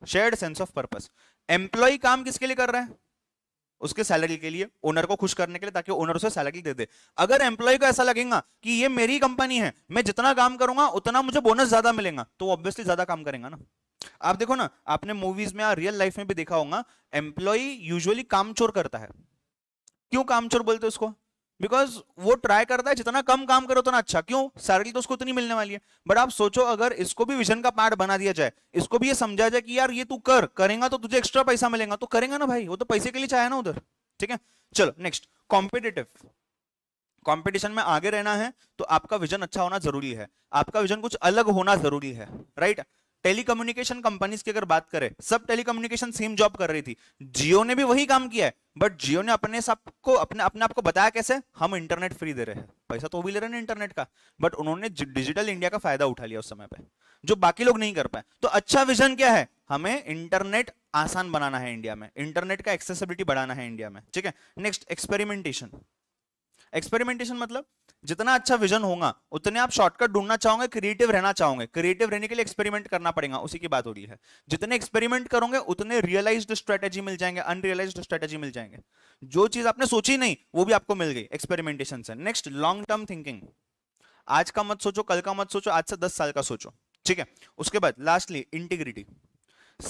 S1: shared sense of purpose employ काम किसके लिए कर रहे हैं उसके सैलरी के लिए ओनर को खुश करने के लिए ताकि ओनर उसे सैलरी दे दे अगर एम्प्लॉय को ऐसा लगेगा कि ये मेरी कंपनी है मैं जितना काम करूंगा उतना मुझे बोनस ज्यादा मिलेगा तो ऑब्वियसली ज्यादा काम करेगा ना आप देखो ना आपने मूवीज में या रियल लाइफ में भी देखा होगा एम्प्लॉय यूजुअली कामचोर करता है क्यों कामचोर बोलते उसको बिकॉज वो ट्राई करता है जितना कम काम करो उतना तो अच्छा क्यों सैलरी तो उसको उतनी मिलने वाली है बट आप सोचो अगर इसको भी विजन का पार्ट बना दिया जाए इसको भी ये समझा जाए कि यार ये तू कर करेगा तो तुझे एक्स्ट्रा पैसा मिलेगा तो करेगा ना भाई वो तो पैसे के लिए चाहे ना उधर ठीक है चलो नेक्स्ट कॉम्पिटेटिव कॉम्पिटिशन में आगे रहना है तो आपका विजन अच्छा होना जरूरी है आपका विजन कुछ अलग होना जरूरी है राइट right? टेलीकम्युनिकेशन कंपनीज की अगर बात करें सब टेलीकम्युनिकेशन सेम जॉब कर रही थी जियो ने भी वही काम किया है बट जियो ने अपने सबको अपने अपने आप को बताया कैसे हम इंटरनेट फ्री दे रहे हैं पैसा तो भी ले रहे हैं इंटरनेट का बट उन्होंने डिजिटल इंडिया का फायदा उठा लिया उस समय पर जो बाकी लोग नहीं कर पाए तो अच्छा विजन क्या है हमें इंटरनेट आसान बनाना है इंडिया में इंटरनेट का एक्सेसिबिलिटी बढ़ाना है इंडिया में ठीक है नेक्स्ट एक्सपेरिमेंटेशन एक्सपेरिमेंटेशन मतलब जितना अच्छा विजन होगा उतने आप शॉर्टकट ढूंढना चाहोगे क्रिएटिव रहना चाहोगे क्रिएटिव रहने के लिए एक्सपेरिमेंट करना पड़ेगा उसी की बात हो रही है जितने एक्सपेरिमेंट करोगे उतने रियलाइज स्ट्रेटेजी मिल जाएंगे अनरियलाइज स्ट्रेटेजी मिल जाएंगे जो चीज आपने सोची नहीं वो भी आपको मिल गई एक्सपेरिमेंटेशन से नेक्स्ट लॉन्ग टर्म थिंकिंग आज का मत सोचो कल का मत सोचो आज से दस साल का सोचो ठीक है उसके बाद लास्टली इंटीग्रिटी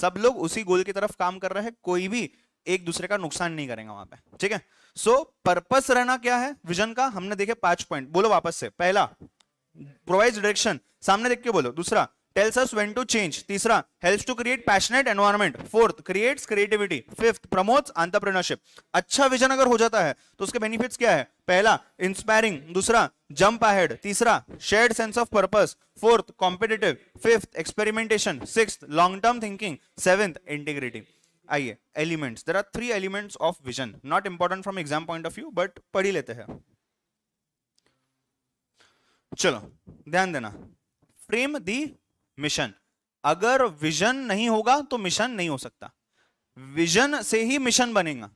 S1: सब लोग उसी गोल की तरफ काम कर रहे हैं कोई भी एक दूसरे का नुकसान नहीं करेंगे वहां पे ठीक है सो पर्पस रहना क्या है विजन का हमने देखे पांच पॉइंट बोलो वापस से पहला प्रोवाइड डायरेक्शन सामने देख के बोलो दूसरा tells us when to change. तीसरा helps to create passionate environment. Fourth creates creativity. Fifth promotes entrepreneurship. अच्छा विजन अगर हो जाता है तो उसके बेनिफिट्स क्या है पहला इंस्पायरिंग दूसरा जंप अहेड तीसरा shared sense of purpose fourth competitive fifth experimentation six long term thinking seventh integrity आइए elements there are three elements of vision not important from exam point of view but पढ़ ही लेते हैं चलो ध्यान देना frame the mission अगर vision नहीं होगा तो मिशन नहीं हो सकता विजन से ही मिशन बनेगा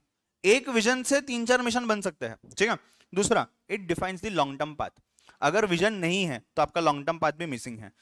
S1: एक विजन से तीन चार मिशन बन सकते हैं ठीक है दूसरा it defines the long term path अगर विजन नहीं है तो आपका लॉन्ग टर्म पाथ भी मिसिंग है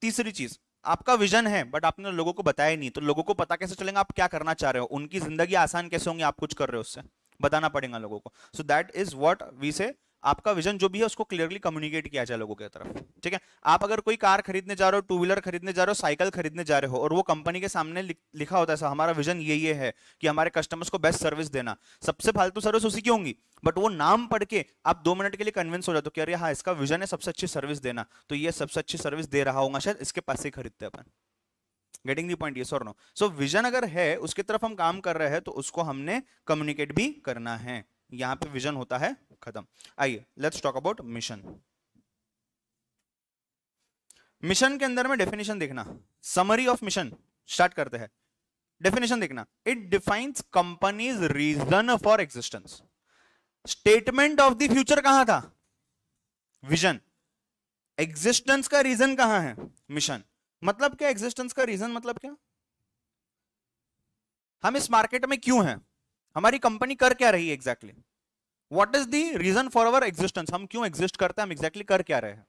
S1: तीसरी चीज आपका विजन है बट आपने लोगों को बताया नहीं तो लोगों को पता कैसे चलेगा आप क्या करना चाह रहे हो उनकी जिंदगी आसान कैसे होंगी आप कुछ कर रहे हो उससे बताना पड़ेगा लोगों को so that is what we say आपका विजन जो भी है उसको क्लियरली कम्युनिकेट किया जाए लोगों की तरफ ठीक है आप अगर कोई कार खरीदने जा रहे हो टू व्हीलर खरीदने जा रहे हो साइकिल खरीदने जा रहे हो और वो कंपनी के सामने लिखा होता है सर हमारा विजन ये ये है कि हमारे कस्टमर्स को बेस्ट सर्विस देना सबसे फालतू सर्विस उसी की होंगी बट वो नाम पढ़ के आप दो मिनट के लिए कन्विंस हो जाते हो कि अरे हाँ इसका विजन है सबसे अच्छी सर्विस देना तो ये सबसे अच्छी सर्विस दे रहा होगा शायद इसके पास ही खरीदते अपन गेटिंग दी पॉइंट ये नो सो विजन अगर है उसकी तरफ हम काम कर रहे हैं तो उसको हमने कम्युनिकेट भी करना है यहाँ पे विजन होता है खत्म आइए let's talk about mission mission के अंदर में डेफिनेशन देखना समरी ऑफ मिशन स्टार्ट करते हैं डेफिनेशन देखना it defines company's reason for existence statement of the future कहां था विजन एग्जिस्टेंस का रीजन कहां है मिशन मतलब क्या एग्जिस्टेंस का रीजन मतलब क्या हम इस मार्केट में क्यों हैं हमारी कंपनी कर क्या रही है exactly what is the reason for our existence हम क्यों एग्जिस्ट करते हैं हम एग्जैक्टली exactly कर क्या रहे हैं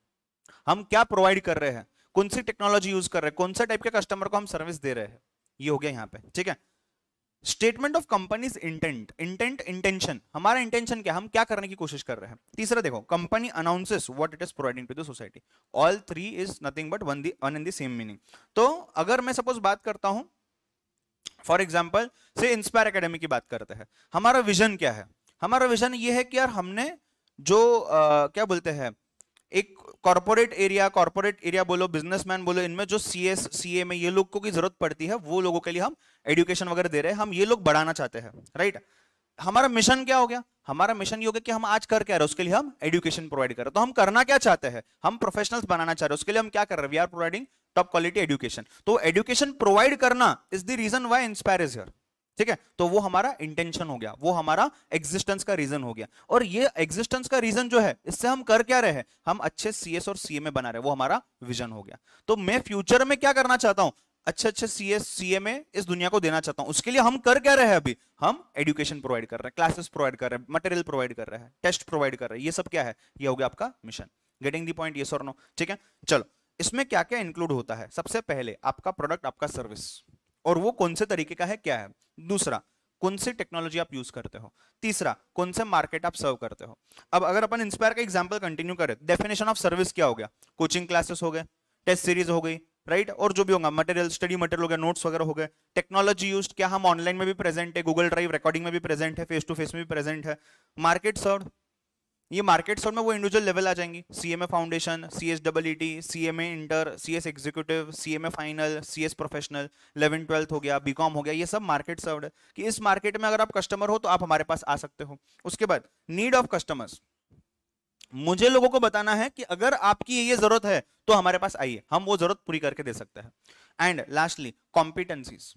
S1: हम क्या प्रोवाइड कर रहे हैं कौन सी टेक्नोलॉजी यूज कर रहे हैं कौन से टाइप के कस्टमर को हम सर्विस दे रहे हैं ये हो गया यहाँ पे ठीक है statement of company's intent intent intention हमारा इंटेंशन क्या हम क्या करने की कोशिश कर रहे हैं तीसरा देखो company announces what it is providing to the society all three is nothing but one one in the same meaning तो अगर मैं सपोज बात करता हूं फॉर एग्जाम्पल से इंस्पायर अकेडमी की बात करते हैं हमारा विजन क्या है हमारा विजन ये है कि यार हमने जो आ, क्या बोलते हैं एक कॉरपोरेट एरिया कॉरपोरेट एरिया बोलो बिजनेसमैन बोलो इनमें जो सी एस सी ए में ये लोग को की जरूरत पड़ती है वो लोगों के लिए हम एडुकेशन वगैरह दे रहे हैं हम ये लोग बढ़ाना चाहते हैं राइट right? हमारा मिशन क्या हो गया हमारा मिशन ये हो गया कि हम आज कर क्या रहे उसके लिए हम एजुकेशन प्रोवाइड कर रहे तो हम करना क्या चाहते हैं हम प्रोफेशनल्स बनाना चाह रहे उसके लिए हम क्या कर रहे हैं we are providing top quality education तो एजुकेशन प्रोवाइड करना is the reason why Inspire is हर ठीक है तो वो हमारा इंटेंशन हो गया वो हमारा एग्जिस्टेंस का रीजन हो गया और ये एग्जिस्टेंस का रीजन जो है इससे हम कर क्या रहे हैं हम अच्छे सीएस और सीएमए बना रहे वो हमारा विजन हो गया तो मैं फ्यूचर में क्या करना चाहता हूं अच्छे अच्छे सी एस सी एम ए इस दुनिया को देना चाहता हूं उसके लिए हम कर क्या रहे हैं अभी हम एडुकेशन प्रोवाइड कर रहे हैं क्लासेस प्रोवाइड कर रहे हैं मटेरियल प्रोवाइड कर रहे हैं टेस्ट प्रोवाइड कर रहे हैं ये सब क्या है ये हो गया आपका मिशन गेटिंग दी पॉइंट ये सर नो ठीक है चलो इसमें क्या क्या इंक्लूड होता है सबसे पहले आपका प्रोडक्ट आपका सर्विस और वो कौन से तरीके का है क्या है दूसरा कौन सी टेक्नोलॉजी आप यूज करते हो तीसरा कौन से मार्केट आप सर्व करते हो अब अगर अपन इंस्पायर का एग्जांपल कंटिन्यू करें डेफिनेशन ऑफ सर्विस क्या हो गया कोचिंग क्लासेस हो गए टेस्ट सीरीज हो गई राइट और जो भी होगा मटेरियल स्टडी मटेरियल हो गया नोट्स वगैरह हो गए टेक्नोलॉजी यूज क्या हम ऑनलाइन में भी प्रेजेंट है गूगल ड्राइव रिकॉर्डिंग में भी प्रेजेंट है फेस टू फेस में भी प्रेजेंट है मार्केट सर्ड ये मार्केट सर्ड में वो इंडिविजुअल लेवल आ जाएंगी C M A foundation C S double T C M A inter C S executive C M A final C S professional eleven twelfth हो गया B com हो गया ये सब मार्केट सर्ड है कि इस मार्केट में अगर आप कस्टमर हो तो आप हमारे पास आ सकते हो उसके बाद नीड ऑफ कस्टमर्स मुझे लोगों को बताना है कि अगर आपकी ये जरूरत है तो हमारे पास आइए हम वो जरूरत पूरी करके दे सकते हैं एंड लास्टली कॉम्पिटेंसीज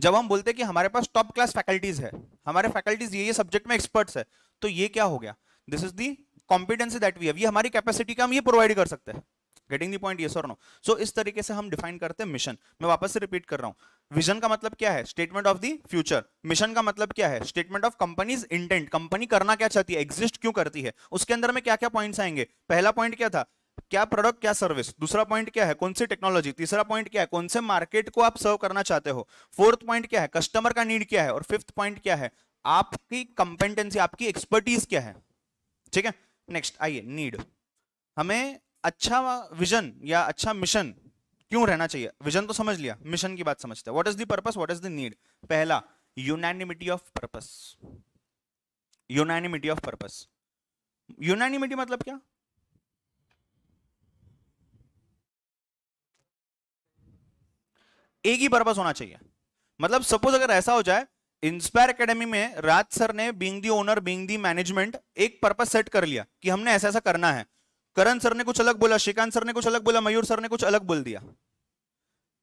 S1: जब हम बोलते हैं कि हमारे पास टॉप क्लास फैकल्टीज है हमारे फैकल्टीज ये ये सब्जेक्ट में एक्सपर्ट्स है तो ये क्या हो गया this is the competency that we have ये हमारी कैपेसिटी का हम ये प्रोवाइड कर सकते हैं गेटिंग दी पॉइंट यस और नो सो इस तरीके से हम डिफाइन करते हैं मिशन मैं वापस से रिपीट कर रहा हूँ विजन का मतलब क्या है statement of the future mission का मतलब क्या है statement of company's intent company करना क्या चाहती है एग्जिस्ट क्यों करती है उसके अंदर में क्या क्या पॉइंट आएंगे पहला पॉइंट क्या था क्या प्रोडक्ट क्या सर्विस दूसरा पॉइंट क्या है कौन सी टेक्नोलॉजी तीसरा पॉइंट क्या है कौन से मार्केट को आप सर्व करना चाहते हो फोर्थ पॉइंट क्या है कस्टमर का नीड क्या है और फिफ्थ पॉइंट क्या है आपकी कंपेटेंसी आपकी एक्सपर्टीज क्या है ठीक है नेक्स्ट आइए नीड हमें अच्छा विजन या अच्छा मिशन क्यों रहना चाहिए विजन तो समझ लिया मिशन की बात समझते हैं what is the purpose what is the need पहला unanimity of purpose unanimity of purpose unanimity मतलब क्या एक ही पर्पस होना चाहिए मतलब सपोज अगर ऐसा हो जाए इंस्पायर एकेडमी में राज सर ने being the owner being the management एक पर्पस सेट कर लिया कि हमने ऐसा ऐसा करना है करण सर ने कुछ अलग बोला श्रीकांत सर ने कुछ अलग बोला मयूर सर ने कुछ अलग बोल दिया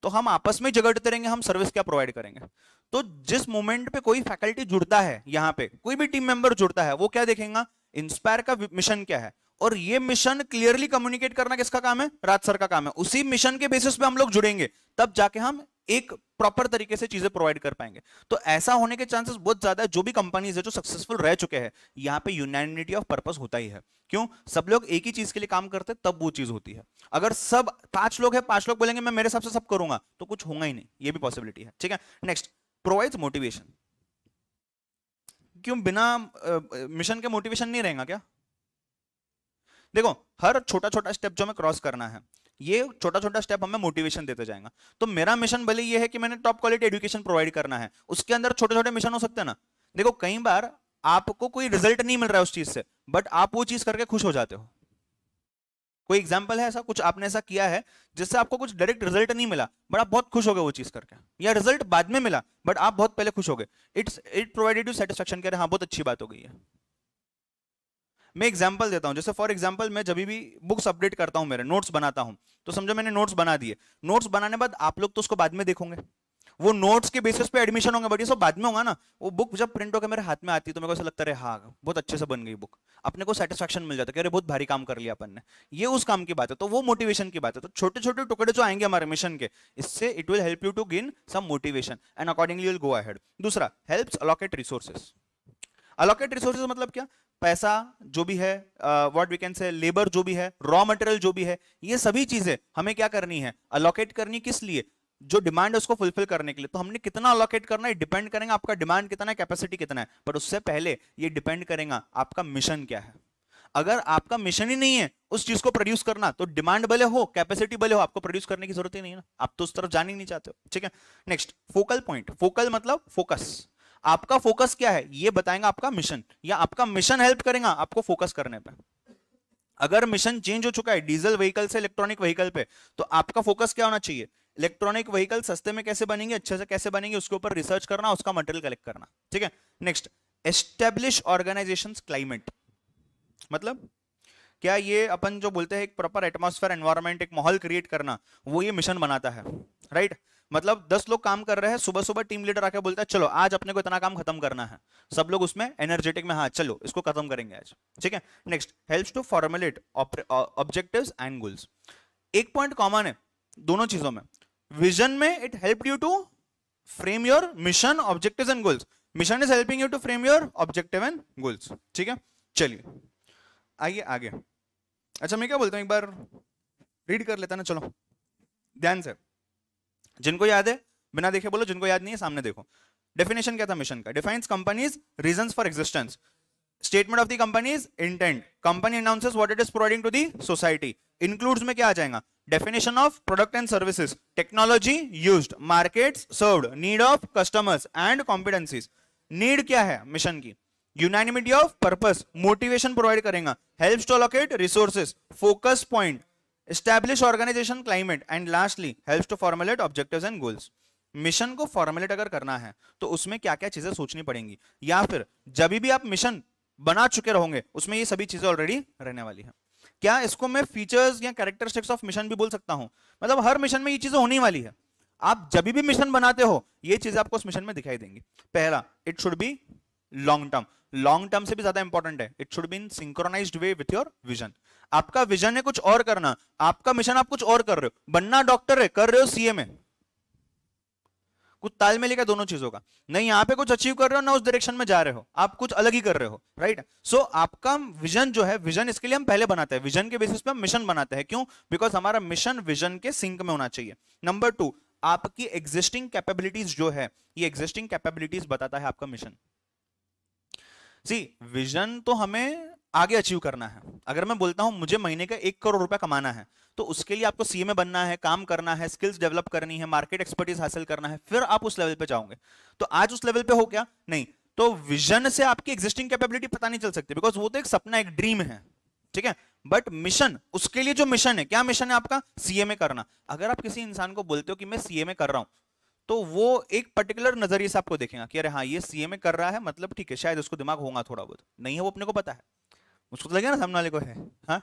S1: तो हम आपस में झगड़ते रहेंगे हम सर्विस क्या प्रोवाइड करेंगे तो जिस मोमेंट पे कोई फैकल्टी जुड़ता है यहाँ पे कोई भी टीम मेंबर जुड़ता है वो क्या देखेगा इंस्पायर का मिशन क्या है और ये मिशन क्लियरली कम्युनिकेट करना किसका काम है राज सर का काम है उसी मिशन के बेसिस पे हम लोग जुड़ेंगे तब जाके हम एक प्रॉपर तरीके से चीजें प्रोवाइड कर पाएंगे तो ऐसा होने के चांसेस बहुत ज्यादा है जो भी कंपनीज है जो सक्सेसफुल रह चुके हैं यहाँ पे यूनानिटी ऑफ पर्पस होता ही है क्यों सब लोग एक ही चीज के लिए काम करते तब वो चीज होती है अगर सब पांच लोग हैं पांच लोग बोलेंगे मैं मेरे हिसाब से सब करूंगा तो कुछ होगा ही नहीं ये भी पॉसिबिलिटी है ठीक है नेक्स्ट प्रोवाइड मोटिवेशन क्यों बिना मिशन के मोटिवेशन नहीं रहेगा क्या देखो हर छोटा छोटा स्टेप जो हमें क्रॉस करना है ये छोटा छोटा स्टेप हमें मोटिवेशन देते जाएगा तो मेरा मिशन भले ये है कि मैंने टॉप क्वालिटी एजुकेशन प्रोवाइड करना है उसके अंदर छोटे छोटे मिशन हो सकते हैं ना देखो कई बार आपको कोई रिजल्ट नहीं मिल रहा है उस चीज से बट आप वो चीज करके खुश हो जाते हो कोई एग्जाम्पल है ऐसा कुछ आपने ऐसा किया है जिससे आपको कुछ डायरेक्ट रिजल्ट नहीं मिला बट आप बहुत खुश हो गए वो चीज करके या रिजल्ट बाद में मिला बट आप बहुत पहले खुश हो गए it's it provided you satisfaction कह रहे हैं हाँ बहुत अच्छी बात हो गई है मैं एग्जाम्पल देता हूँ जैसे फॉर एग्जाम्पल मैं जब भी बुक्स अपडेट करता हूँ मेरे नोट्स बनाता हूँ तो समझो मैंने नोट्स बना दिए नोट्स बनाने बाद आप लोग तो उसको बाद में देखोगे वो नोट्स के बेसिस पे एडमिशन होंगे बट ये सब बाद में होगा ना वो बुक जब प्रिंट होकर मेरे हाथ में आती है तो मेरे को ऐसा लगता है हाँ बहुत अच्छे से बन गई बुक अपने को सेटिस्फेक्शन मिल जाता है कि अरे बहुत भारी काम कर लिया अपन ने ये उस काम की बात है तो वो मोटिवेशन की बात है तो छोटे छोटे टुकड़े जो आएंगे हमारे मिशन के इससे it will help you to gain some motivation and accordingly will go ahead दूसरा help allocate resources allocate resource मतलब क्या पैसा जो भी है what we can say labour जो भी है रॉ मटेरियल जो भी है ये सभी चीजें हमें क्या करनी है अलोकेट करनी किस लिए जो डिमांड है उसको फुलफिल करने के लिए तो हमने कितना अलोकेट करना है डिपेंड करेगा आपका डिमांड कितना है कैपेसिटी कितना है पर उससे पहले ये डिपेंड करेगा आपका मिशन क्या है अगर आपका मिशन ही नहीं है उस चीज को प्रोड्यूस करना तो डिमांड भले हो कैपेसिटी भले हो आपको प्रोड्यूस करने की जरूरत ही नहीं है ना आप तो उस तरफ जान ही नहीं चाहते हो ठीक है नेक्स्ट फोकल पॉइंट फोकल मतलब फोकस आपका फोकस क्या है ये बताएंगे आपका मिशन या आपका मिशन हेल्प करेगा आपको फोकस करने पर अगर मिशन चेंज हो चुका है डीजल व्हीकल से इलेक्ट्रॉनिक व्हीकल पे तो आपका फोकस क्या होना चाहिए इलेक्ट्रॉनिक व्हीकल सस्ते में कैसे बनेंगे अच्छे से कैसे बनेंगे उसके ऊपर रिसर्च करना उसका मटेरियल कलेक्ट करना ठीक है नेक्स्ट एस्टेब्लिश ऑर्गेनाइजेशन क्लाइमेट मतलब क्या ये अपन जो बोलते हैं एक प्रॉपर एटमोस्फेयर एनवायरमेंट एक माहौल क्रिएट करना वो ये मिशन बनाता है राइट right? मतलब दस लोग काम कर रहे हैं सुबह सुबह टीम लीडर आके बोलता है चलो आज अपने को इतना काम खत्म करना है सब लोग उसमें एनर्जेटिक में हाँ चलो इसको खत्म करेंगे आज ठीक है next help to formulate objective and goals एक पॉइंट कॉमन है दोनों चीजों में विजन में it help you to frame your mission objective and goals mission is helping you to frame your objective and goals ठीक है चलिए आइए आगे अच्छा मैं क्या बोलता हूँ एक बार रीड कर लेता ना चलो ध्यान से जिनको याद है बिना देखे बोलो जिनको याद नहीं है सामने देखो डेफिनेशन क्या था मिशन का defines company's reason for existence statement of the company's intent company announces what it is providing to the society includes में क्या आ जाएगा definition of product and services technology used markets served need of customers and competencies need क्या है mission की unanimity of purpose motivation provide करेगा help to allocate resources focus point establish organization climate and lastly helps to formulate objectives and goals mission को formulate अगर करना है तो उसमें क्या क्या चीजें सोचनी पड़ेंगी या फिर जब भी आप मिशन बना चुके रहोगे उसमें ये सभी चीजें ऑलरेडी रहने वाली है क्या इसको मैं फीचर्स या कैरेक्टरिस्टिक्स ऑफ मिशन भी बोल सकता हूं मतलब हर मिशन में ये चीजें होने वाली है आप जब भी मिशन बनाते हो ये चीजें आपको उस मिशन में दिखाई देंगी पहला it should be long term long term से भी ज्यादा इंपॉर्टेंट है it should be in synchronise way with your vision आपका विजन है कुछ और करना आपका मिशन आप कुछ और कर रहे हो बनना डॉक्टर है कर रहे हो सीएम है कुछ तालमेल है दोनों चीजों का नहीं यहाँ पे कुछ अचीव कर रहे हो ना उस डायरेक्शन में जा रहे हो आप कुछ अलग ही कर रहे हो राइट सो so, आपका विजन जो है विजन इसके लिए हम पहले बनाते हैं विजन के बेसिस पे हम मिशन बनाते हैं क्यों बिकॉज हमारा मिशन विजन के सिंक में होना चाहिए नंबर टू आपकी एग्जिस्टिंग कैपेबिलिटीज जो है ये एग्जिस्टिंग कैपेबिलिटीज बताता है आपका मिशन सी विजन तो हमें आगे अचीव करना है अगर मैं बोलता हूं मुझे महीने का एक करोड़ रुपया कमाना है तो उसके लिए आपको सीएमए बनना है काम करना है स्किल्स डेवलप करनी है मार्केट एक्सपर्टीज हासिल करना है फिर आप उस लेवल पे जाओगे तो आज उस लेवल पे हो क्या नहीं तो विजन से आपकी एग्जिस्टिंग कैपेबिलिटी पता नहीं चल सकती बिकॉज वो तो एक सपना एक ड्रीम है ठीक है बट मिशन उसके लिए जो मिशन है क्या मिशन है आपका सीएमए करना अगर आप किसी इंसान को बोलते हो कि मैं सीएमए कर रहा हूं तो वो एक पर्टिकुलर नजरिए से आपको देखेगा कि अरे हाँ ये सीएमए कर रहा है मतलब ठीक है शायद उसको दिमाग होगा थोड़ा बहुत नहीं है वो अपने को पता है उसको तो लगेगा ना सामने वाले को है हाँ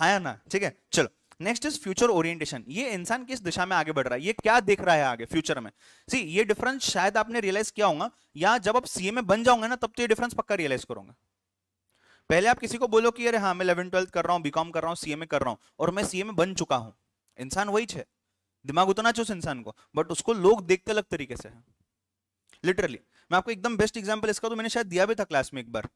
S1: हाँ या ना ठीक है चलो नेक्स्ट इज फ्यूचर ओरिएंटेशन ये इंसान किस दिशा में आगे बढ़ रहा है ये क्या देख रहा है आगे फ्यूचर में सी ये डिफरेंस शायद आपने रियलाइज किया होगा या जब आप सीए में बन जाओगे ना तब तो ये डिफरेंस पक्का रियलाइज करोगे पहले आप किसी को बोलो कि अरे हाँ मैं इलेवन ट्वेल्थ कर रहा हूँ बीकॉम कर रहा हूँ सीए कर रहा हूँ और मैं सीए बन चुका हूँ इंसान वही है दिमाग उतना चाहिए उस इंसान को बट उसको लोग देखते अलग तरीके से है लिटरली मैं आपको एकदम बेस्ट एग्जाम्पल इसका तो मैंने शायद दिया भी था क्लास में एक बार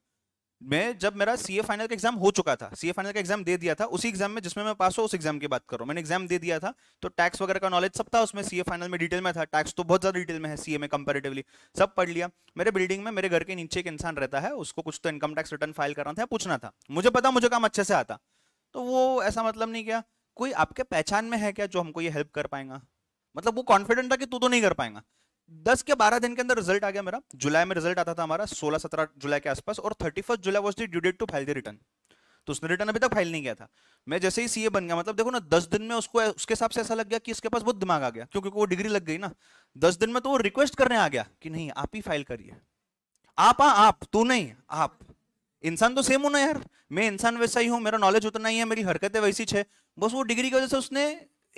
S1: मैं जब मेरा सीए फाइनल का एग्जाम हो चुका था सीए फाइनल का एग्जाम दे दिया था उसी एग्जाम में जिसमें मैं पास हो उस एग्जाम की बात करो मैंने एग्जाम दे दिया था तो टैक्स वगैरह का नॉलेज सब था उसमें सीए फाइनल में डिटेल में था टैक्स तो बहुत ज्यादा डिटेल में है सीए में कंपेरेटिवली सब पढ़ लिया मेरे बिल्डिंग में मेरे घर के नीचे एक इंसान रहता है उसको कुछ तो इनकम टैक्स रिटर्न फाइल करना था पूछना था मुझे पता मुझे काम अच्छे से आता तो वो ऐसा मतलब नहीं क्या कोई आपके पहचान में है क्या जो हमको ये हेल्प कर पाएगा मतलब वो कॉन्फिडेंट था कि तू तो नहीं कर पाएगा 10 के 12 दिन के अंदर रिजल्ट आ गया मेरा जुलाई में रिजल्ट आता था हमारा 16 17 जुलाई के आसपास और 31 July was the due date to file the return तो उसने रिटर्न अभी तक फाइल नहीं किया था मैं जैसे ही सीए बन गया मतलब देखो ना दस दिन में उसको उसके हिसाब से ऐसा लग गया कि इसके पास बहुत दिमाग आ गया क्योंकि वो डिग्री लग गई ना दस दिन में तो वो रिक्वेस्ट करने आ गया कि नहीं आप ही फाइल करिए आप हाँ आप तू नहीं आप इंसान तो सेम हो ना यार मैं इंसान वैसा ही हूं मेरा नॉलेज उतना ही है मेरी हरकतें वैसी छे बस वो डिग्री की वजह से उसने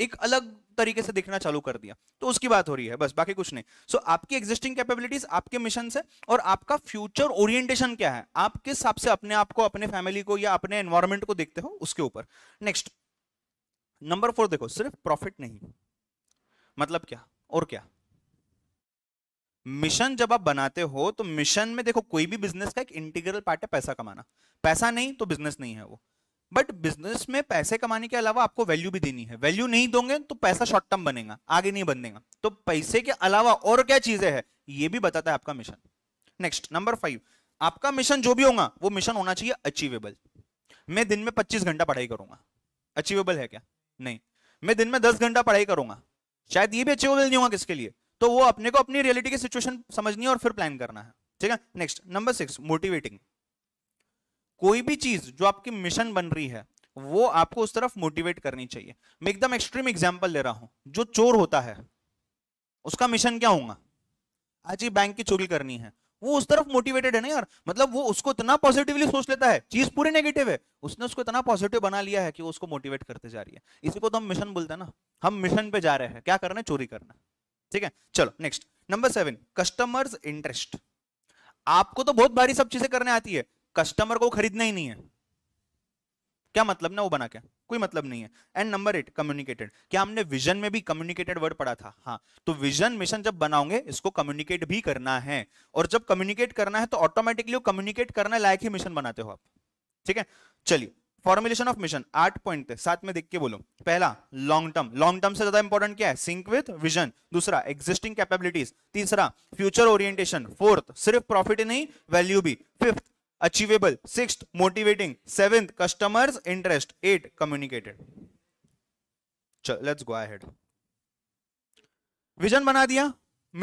S1: एक अलग तरीके से देखना चालू कर दिया तो उसकी बात हो रही है बस बाकी कुछ नहीं सो so, आपकी एग्जिस्टिंग कैपेबिलिटीज आपके मिशन है और आपका फ्यूचर ओरिएंटेशन क्या है आप किस हिसाब से अपने आप को अपने फैमिली को या अपने एनवायरमेंट को देखते हो उसके ऊपर नेक्स्ट नंबर फोर देखो सिर्फ प्रॉफिट नहीं मतलब क्या और क्या मिशन जब आप बनाते हो तो मिशन में देखो कोई भी बिजनेस का एक इंटीग्रल पार्ट है पैसा कमाना पैसा नहीं तो बिजनेस नहीं है वो बट बिजनेस में पैसे कमाने के अलावा आपको वैल्यू भी देनी है वैल्यू नहीं दोगे तो पैसा शॉर्ट टर्म बनेगा आगे नहीं बनेगा तो पैसे के अलावा और क्या चीजें हैं ये भी बताता है आपका मिशन नेक्स्ट नंबर फाइव आपका मिशन जो भी होगा वो मिशन होना चाहिए अचीवेबल मैं दिन में पच्चीस घंटा पढ़ाई करूंगा अचीवेबल है क्या नहीं मैं दिन में दस घंटा पढ़ाई करूंगा शायद ये भी अचीवेबल नहीं होगा किसके लिए तो वो अपने को अपनी रियलिटी की सिचुएशन समझनी है और फिर प्लान करना है ठीक है नेक्स्ट नंबर सिक्स मोटिवेटिंग कोई भी चीज जो आपकी मिशन बन रही है वो आपको उस तरफ मोटिवेट करनी चाहिए मैं एकदम एक्सट्रीम एग्जाम्पल ले रहा हूं जो चोर होता है उसका मिशन क्या होगा आज ये बैंक की चोरी करनी है वो उस तरफ मोटिवेटेड है ना यार मतलब वो उसको इतना पॉजिटिवली सोच लेता है चीज पूरी नेगेटिव है उसने उसको इतना पॉजिटिव बना लिया है कि वो उसको मोटिवेट करते जा रही है इसी को तो हम मिशन बोलते हैं ना हम मिशन पे जा रहे हैं क्या करना है चोरी करना ठीक है चलो next number seven customers interest आपको तो बहुत भारी सब चीजें करने आती है कस्टमर को खरीदना ही नहीं है क्या मतलब ना वो बना क्या कोई मतलब नहीं है एंड नंबर एट कम्युनिकेटेड क्या हमने विजन में भी कम्युनिकेटेड वर्ड पढ़ा था हाँ तो विजन मिशन जब बनाओगे इसको कम्युनिकेट भी करना है और जब कम्युनिकेट करना है तो ऑटोमेटिकली वो कम्युनिकेट करने लायक ही मिशन बनाते हो आप ठीक है चलिए फॉर्मुलेशन ऑफ मिशन आठ पॉइंट थे साथ में देख के बोलो पहला लॉन्ग टर्म लॉन्ग टर्म से ज्यादा इंपॉर्टेंट क्या है सिंक विद विजन दूसरा एग्जिस्टिंग कैपेबिलिटीज तीसरा फ्यूचर ओरिएंटेशन फोर्थ सिर्फ प्रॉफिट ही नहीं वैल्यू भी fifth achievable six motivating seventh customers interest eight communicated let's go ahead vision बना दिया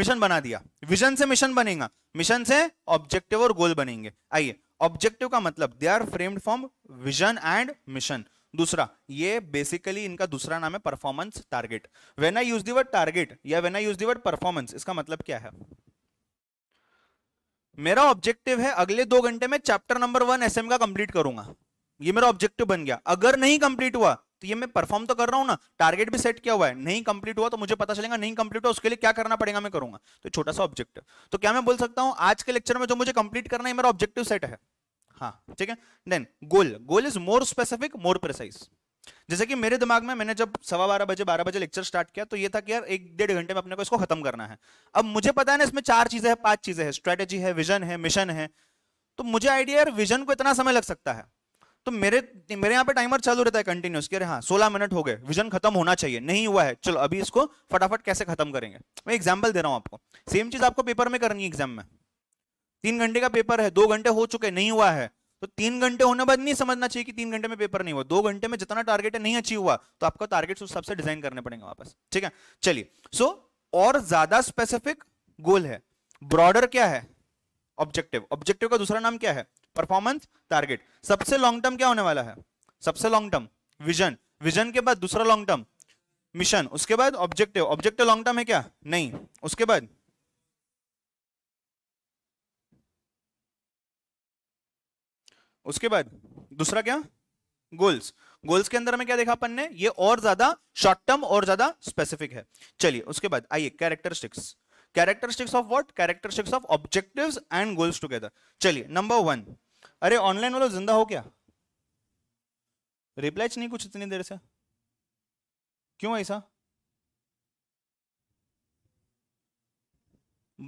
S1: मिशन बना दिया विजन से मिशन बनेगा मिशन से ऑब्जेक्टिव और गोल बनेंगे आइए ऑब्जेक्टिव का मतलब they are framed from vision and mission दूसरा ये बेसिकली इनका दूसरा नाम है performance target when I use the word target या when I use the word performance इसका मतलब क्या है मेरा ऑब्जेक्टिव है अगले दो घंटे में चैप्टर नंबर वन एस का कंप्लीट करूंगा ये मेरा ऑब्जेक्टिव बन गया अगर नहीं कंप्लीट हुआ तो ये मैं परफॉर्म तो कर रहा हूँ ना टारगेट भी सेट किया हुआ है नहीं कंप्लीट हुआ तो मुझे पता चलेगा नहीं कंप्लीट हुआ उसके लिए क्या करना पड़ेगा मैं करूंगा तो छोटा सा ऑब्जेक्टिव तो क्या मैं बोल सकता हूँ आज के लेक्चर में जो मुझे कंप्लीट करना है मेरा ऑब्जेक्टिव सेट है हाँ ठीक है then goal goal is more specific more precise जैसे कि मेरे दिमाग में मैंने जब सवा बारह बजे बारह बजे लेक्चर स्टार्ट किया तो ये था कि यार एक डेढ़ घंटे में अपने को इसको खत्म करना है अब मुझे पता है ना इसमें चार चीजें हैं पांच चीजें हैं स्ट्रेटेजी है विजन है मिशन है तो मुझे आइडिया यार विजन को इतना समय लग सकता है तो मेरे मेरे यहाँ पे टाइमर चालू रहता है कंटिन्यूस कि अरे हाँ सोलह मिनट हो गए विजन खत्म होना चाहिए नहीं हुआ है चलो अभी इसको फटाफट कैसे खत्म करेंगे मैं एग्जाम्पल दे रहा हूँ आपको सेम चीज आपको पेपर में करनी है एग्जाम में तीन घंटे का पेपर है दो घंटे हो चुके नहीं हुआ है तो तीन घंटे होने बाद नहीं समझना चाहिए कि तीन घंटे में पेपर नहीं हुआ दो घंटे में जितना टारगेट है नहीं अचीव हुआ तो आपका टारगेट उस सबसे डिजाइन करने पड़ेंगे वापस ठीक है चलिए सो और ज्यादा स्पेसिफिक गोल है ब्रॉडर क्या है ऑब्जेक्टिव ऑब्जेक्टिव का दूसरा नाम क्या है परफॉर्मेंस टारगेट सबसे लॉन्ग टर्म क्या होने वाला है सबसे लॉन्ग टर्म विजन विजन के बाद दूसरा लॉन्ग टर्म मिशन उसके बाद ऑब्जेक्टिव ऑब्जेक्टिव लॉन्ग टर्म है क्या नहीं उसके बाद उसके बाद दूसरा क्या गोल्स गोल्स के अंदर में क्या देखा अपन ने ये और ज्यादा शॉर्ट टर्म और ज्यादा स्पेसिफिक है चलिए उसके बाद आइए characteristics characteristics of what characteristics of objectives and goals together चलिए नंबर वन अरे ऑनलाइन वालों जिंदा हो क्या रिप्लाई नहीं कुछ इतनी देर से क्यों ऐसा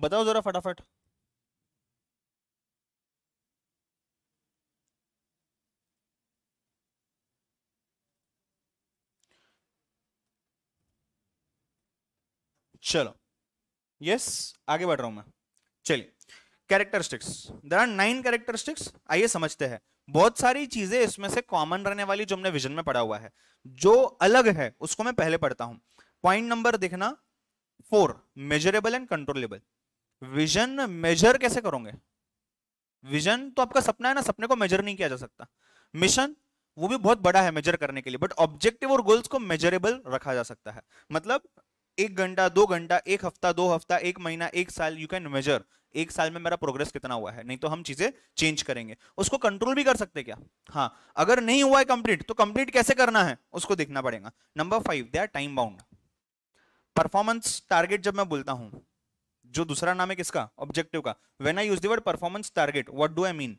S1: बताओ जरा फटाफट चलो यस आगे बढ़ रहा हूं मैं चलिए characteristics there are nine characteristics आइए समझते हैं बहुत सारी चीजें इसमें से कॉमन रहने वाली जो हमने विजन में पढ़ा हुआ है जो अलग है उसको मैं पहले पढ़ता हूं पॉइंट नंबर देखना four measurable and controllable vision measure कैसे करोगे विजन तो आपका सपना है ना सपने को मेजर नहीं किया जा सकता मिशन वो भी बहुत बड़ा है मेजर करने के लिए बट ऑब्जेक्टिव और गोल्स को मेजरेबल रखा जा सकता है मतलब एक घंटा दो घंटा एक हफ्ता दो हफ्ता एक महीना एक साल यू कैन मेजर एक साल में मेरा प्रोग्रेस कितना हुआ है नहीं तो हम चीजें चेंज करेंगे उसको कंट्रोल भी कर सकते क्या हाँ अगर नहीं हुआ है कंप्लीट तो कंप्लीट कैसे करना है उसको देखना पड़ेगा number five they are time bound performance target जब मैं बोलता हूं जो दूसरा नाम है किसका ऑब्जेक्टिव का when I use performance performance target what do I mean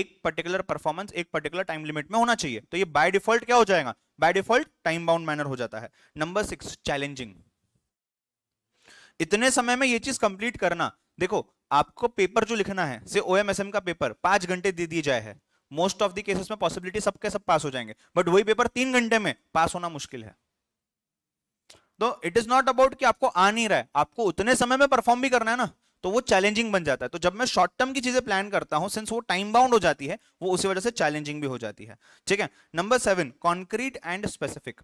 S1: एक पर्टिकुलर परफॉर्मेंस एक पर्टिकुलर टाइम लिमिट में होना चाहिए तो ये बाय डिफॉल्ट क्या हो जाएगा by default time bound manner हो जाता है नंबर सिक्स चैलेंजिंग इतने समय में ये चीज कंप्लीट करना देखो आपको पेपर जो लिखना है से ओएमएसएम का पेपर पांच घंटे दे दिए जाए है मोस्ट ऑफ दी केसेस में पॉसिबिलिटी सबके सब पास हो जाएंगे बट वही पेपर तीन घंटे में पास होना मुश्किल है तो इट इज नॉट अबाउट कि आपको आ नहीं रहा है आपको उतने समय में परफॉर्म भी करना है ना तो वो चैलेंजिंग बन जाता है तो जब मैं शॉर्ट टर्म की चीजें प्लान करता हूं सिंस वो टाइम बाउंड हो जाती है वो उसी वजह से चैलेंजिंग भी हो जाती है ठीक है number seven concrete and specific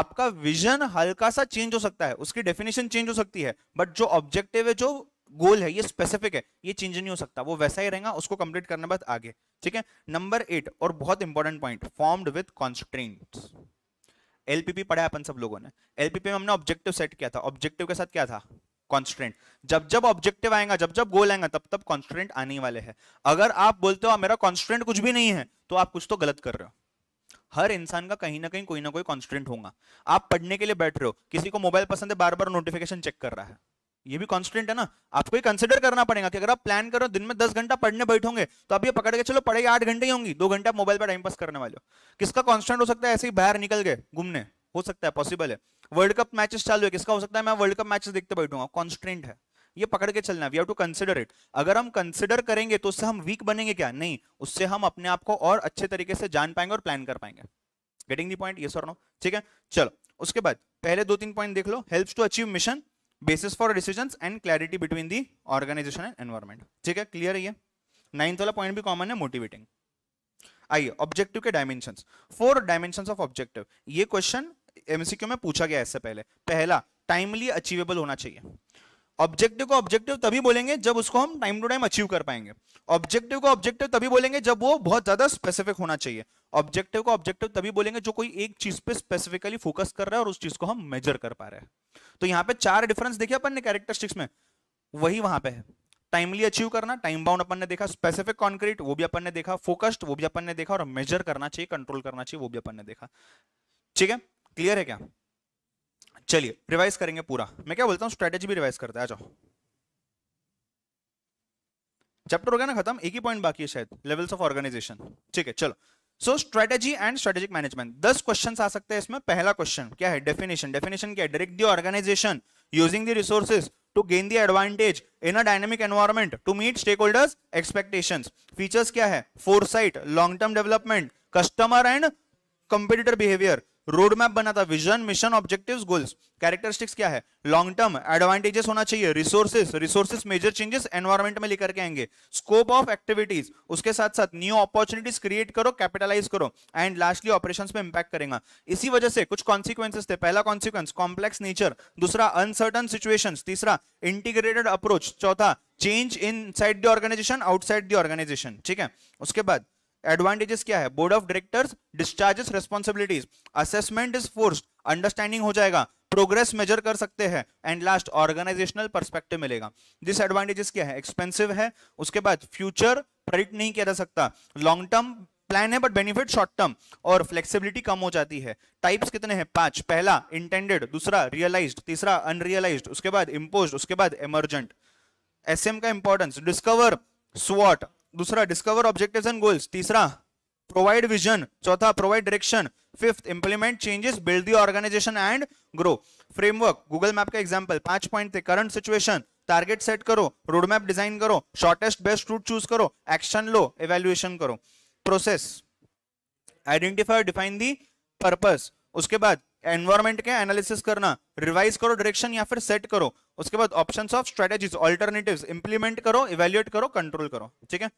S1: आपका विजन हल्का सा चेंज हो सकता है उसकी डेफिनेशन चेंज हो सकती है बट जो ऑब्जेक्टिव है जो गोल है ये स्पेसिफिक है ये चेंज नहीं हो सकता वो वैसा ही रहेगा उसको कंप्लीट करने बाद आगे ठीक है नंबर एट और बहुत important point formed with constraint LPP पढ़ा है अपन सब लोगों ने एलपीपी में हमने ऑब्जेक्टिव सेट किया था ऑब्जेक्टिव के साथ क्या था कॉन्स्टेंट जब जब ऑब्जेक्टिव आएगा जब जब गोल आएगा तब तब कॉन्स्टेंट आने वाले हैं अगर आप बोलते हो मेरा कॉन्स्टेंट कुछ भी नहीं है तो आप कुछ तो गलत कर रहे हो हर इंसान का कहीं ना कहीं कोई ना कोई कॉन्स्टेंट होगा आप पढ़ने के लिए बैठ रहे हो किसी को मोबाइल पसंद है बार बार नोटिफिकेशन चेक कर रहा है ये भी कॉन्स्टेंट है ना आपको ये कंसिडर करना पड़ेगा कि अगर आप प्लान करो दिन में दस घंटा पढ़ने बैठोगे तो आप ये पकड़ के चलो पढ़े आठ घंटे ही होंगी दो घंटे आप मोबाइल पर टाइम पास करने वाले हो किसका कॉन्स्टेंट हो सकता है ऐसे ही बाहर निकल गए घूमने हो सकता है पॉसिबल है वर्ल्ड कप मैचेस चालू है किसका हो सकता है मैं वर्ल्ड कप मैचेस देखते बैठूंगा कॉन्स्टेंट है ये पकड़ के चलना we have to consider it अगर हम कंसिडर करेंगे तो उससे हम वीक बनेंगे क्या नहीं उससे हम अपने आप को और अच्छे तरीके से जान पाएंगे और प्लान कर पाएंगे गेटिंग दी पॉइंट ये सर नो ठीक है चलो उसके बाद पहले दो तीन पॉइंट देख लो help to achieve mission basis for decision and clarity between the organisation and environment ठीक है क्लियर है ये नाइन्थ वाला पॉइंट भी कॉमन है मोटिवेटिंग आइए ऑब्जेक्टिव के dimension four dimension of objective ये क्वेश्चन एमसीक्यू में पूछा गया इससे पहले पहला टाइमली अचीवेबल होना चाहिए ऑब्जेक्टिव को ऑब्जेक्टिव तभी बोलेंगे जब उसको हम टाइम टू टाइम अचीव कर पाएंगे ऑब्जेक्टिव को ऑब्जेक्टिव तभी बोलेंगे जब वो बहुत ज्यादा स्पेसिफिक होना चाहिए ऑब्जेक्टिव को ऑब्जेक्टिव तभी बोलेंगे जो कोई एक चीज पे स्पेसिफिकली फोकस कर रहा है और उस चीज को हम मेजर कर पा रहे हैं तो यहाँ पे चार डिफरेंस देखिए अपन ने कैरेक्टरिस्टिक्स में वही वहां पे है टाइमली अचीव करना टाइम बाउंड अपन ने देखा स्पेसिफिक कॉन्क्रीट वो भी अपन ने देखा फोकस्ड वो भी अपन ने देखा और मेजर करना चाहिए कंट्रोल करना चाहिए वो भी अपन ने देखा ठीक है क्लियर है क्या चलिए रिवाइज करेंगे पूरा मैं क्या बोलता हूँ स्ट्रेटेजी भी रिवाइज करते हैं आ जाओ चैप्टर हो गया ना खत्म एक ही पॉइंट बाकी है शायद लेवल्स ऑफ ऑर्गेनाइजेशन ठीक है चलो so strategy and strategic management दस क्वेश्चन आ सकते हैं इसमें पहला क्वेश्चन क्या है डेफिनेशन डेफिनेशन क्या है direct the organisation using the resources to gain the advantage in a dynamic environment to meet stakeholders expectation features क्या है foresight long term development customer and competitor behaviour road map बना था vision mission objective goals characteristics क्या है long term advantages होना चाहिए resources resources major changes environment में लेकर के आएंगे स्कोप ऑफ एक्टिविटीज उसके साथ साथ न्यू अपॉर्चुनिटीज क्रिएट करो कैपिटलाइज करो एंड लास्टली ऑपरेशन पे इंपैक्ट करेगा इसी वजह से कुछ कॉन्सिक्वेंसेस थे पहला कॉन्सिक्वेंस कॉम्प्लेक्स नेचर दूसरा अनसर्टन सिचुएशन तीसरा इंटीग्रेटेड अप्रोच चौथा change inside the organization outside the organization ठीक है उसके बाद एडवांटेजेस क्या है board of directors discharges responsibilities assessment is force understanding हो जाएगा प्रोग्रेस मेजर कर सकते हैं एंड लास्ट ऑर्गेनाइजेशनल परस्पेक्टिव मिलेगा दिस एडवांटेजेस क्या है एक्सपेंसिव है उसके बाद फ्यूचर प्रेडिक्ट नहीं किया जा सकता लॉन्ग टर्म प्लान है बट बेनिफिट शॉर्ट टर्म और फ्लेक्सिबिलिटी कम हो जाती है टाइप्स कितने हैं पांच पहला इंटेंडेड दूसरा रियलाइज्ड तीसरा अनरियलाइज्ड उसके बाद इम्पोज उसके बाद इमर्जेंट एसएम का इंपॉर्टेंस डिस्कवर स्वॉट दूसरा डिस्कवर ऑब्जेक्टिव्स एंड गोल्स तीसरा प्रोवाइड विजन चौथा provide direction fifth implement changes build the organisation and grow framework Google map का एग्जाम्पल पांच पॉइंट थे करंट सिचुएशन टारगेट सेट करो रोड मैप डिजाइन करो शॉर्टेस्ट बेस्ट रूट चूज करो action लो evaluation करो process identify define the purpose उसके बाद एनवायरमेंट के एनालिसिस करना रिवाइज करो डायरेक्शन या फिर सेट करो उसके बाद option of strategies alternative implement करो इवेल्युएट करो कंट्रोल करो ठीक है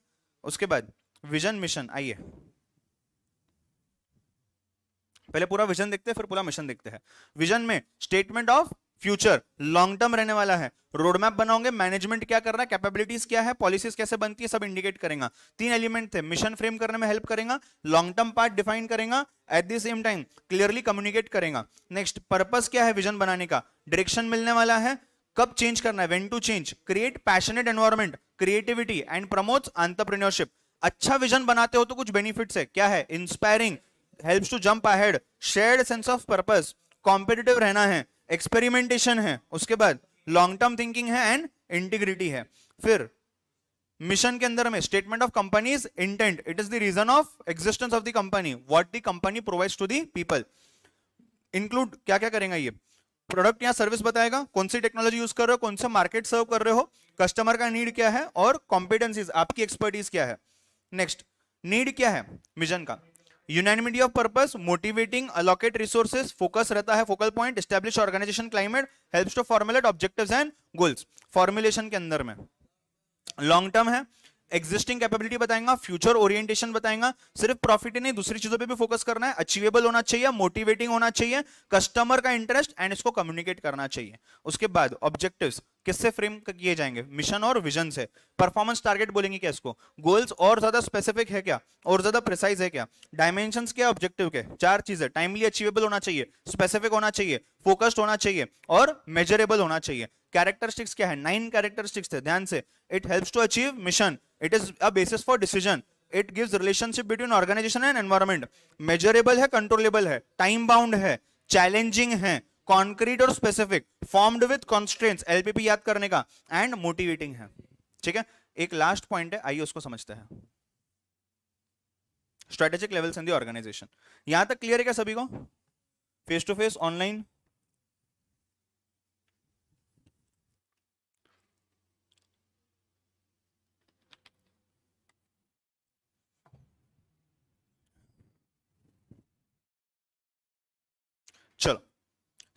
S1: उसके बाद विजन मिशन आइए पहले पूरा विजन देखते हैं फिर पूरा मिशन देखते हैं विजन में statement of future long term रहने वाला है रोडमैप बनाओगे मैनेजमेंट क्या करना है कैपेबिलिटीज क्या है पॉलिसीज कैसे बनती है सब इंडिकेट करेगा तीन एलिमेंट थे मिशन फ्रेम करने में हेल्प करेगा लॉन्ग टर्म पार्ट डिफाइन करेगा at the same time clearly communicate करेगा नेक्स्ट पर्पज क्या है विजन बनाने का डायरेक्शन मिलने वाला है कब चेंज करना है when to change create passionate environment creativity and promotes entrepreneurship अच्छा विजन बनाते हो तो कुछ बेनिफिट्स है क्या है inspiring helps to jump ahead shared sense of purpose competitive रहना है एक्सपेरिमेंटेशन है उसके बाद लॉन्ग टर्म थिंकिंग है एंड इंटीग्रिटी है फिर मिशन के अंदर में statement of company's intent it is the reason of existence of the company what the company provides to the people include क्या क्या करेगा ये प्रोडक्ट या सर्विस बताएगा कौन सी टेक्नोलॉजी यूज कर रहे हो कौन सा मार्केट सर्व कर रहे हो कस्टमर का नीड क्या है और कॉम्पिटेंसीज आपकी एक्सपर्टीज क्या है नेक्स्ट नीड क्या है मिशन का unanimity of purpose motivating allocate resources focus रहता है focal point establish organization climate help to formulate objective and goals formulation के अंदर में लॉन्ग टर्म है एग्जिस्टिंग कैपेबिलिटी बताएगा फ्यूचर ओरिएंटेशन बताएगा सिर्फ प्रॉफिट ही नहीं दूसरी चीजों पे भी फोकस करना है अचीवेबल होना चाहिए मोटिवेटिंग होना चाहिए कस्टमर का इंटरेस्ट एंड इसको कम्युनिकेट करना चाहिए उसके बाद ऑब्जेक्टिव किससे फ्रेम किए जाएंगे मिशन और विजन से परफॉर्मेंस टारगेट बोलेंगे क्या इसको गोल्स और ज्यादा स्पेसिफिक है क्या और ज्यादा प्रिसाइज है क्या डायमेंशन क्या ऑब्जेक्टिव के चार चीजें टाइमली अचीवेबल होना चाहिए स्पेसिफिक होना चाहिए फोकस्ड होना चाहिए और मेजरेबल होना चाहिए कैरेक्टरिस्टिक्स क्या है नाइन कैरेक्टरिस्टिक्स है ध्यान से it helps to achieve mission it is a basis for decision it gives relationship between organization and environment measurable है कंट्रोलेबल है टाइम बाउंड है चैलेंजिंग है कॉन्क्रीट और specific formed with constants LPP याद करने का एंड मोटिवेटिंग है ठीक है एक लास्ट पॉइंट है आइए उसको समझते हैं strategic levels in the organization यहां तक क्लियर है क्या सभी को face to face online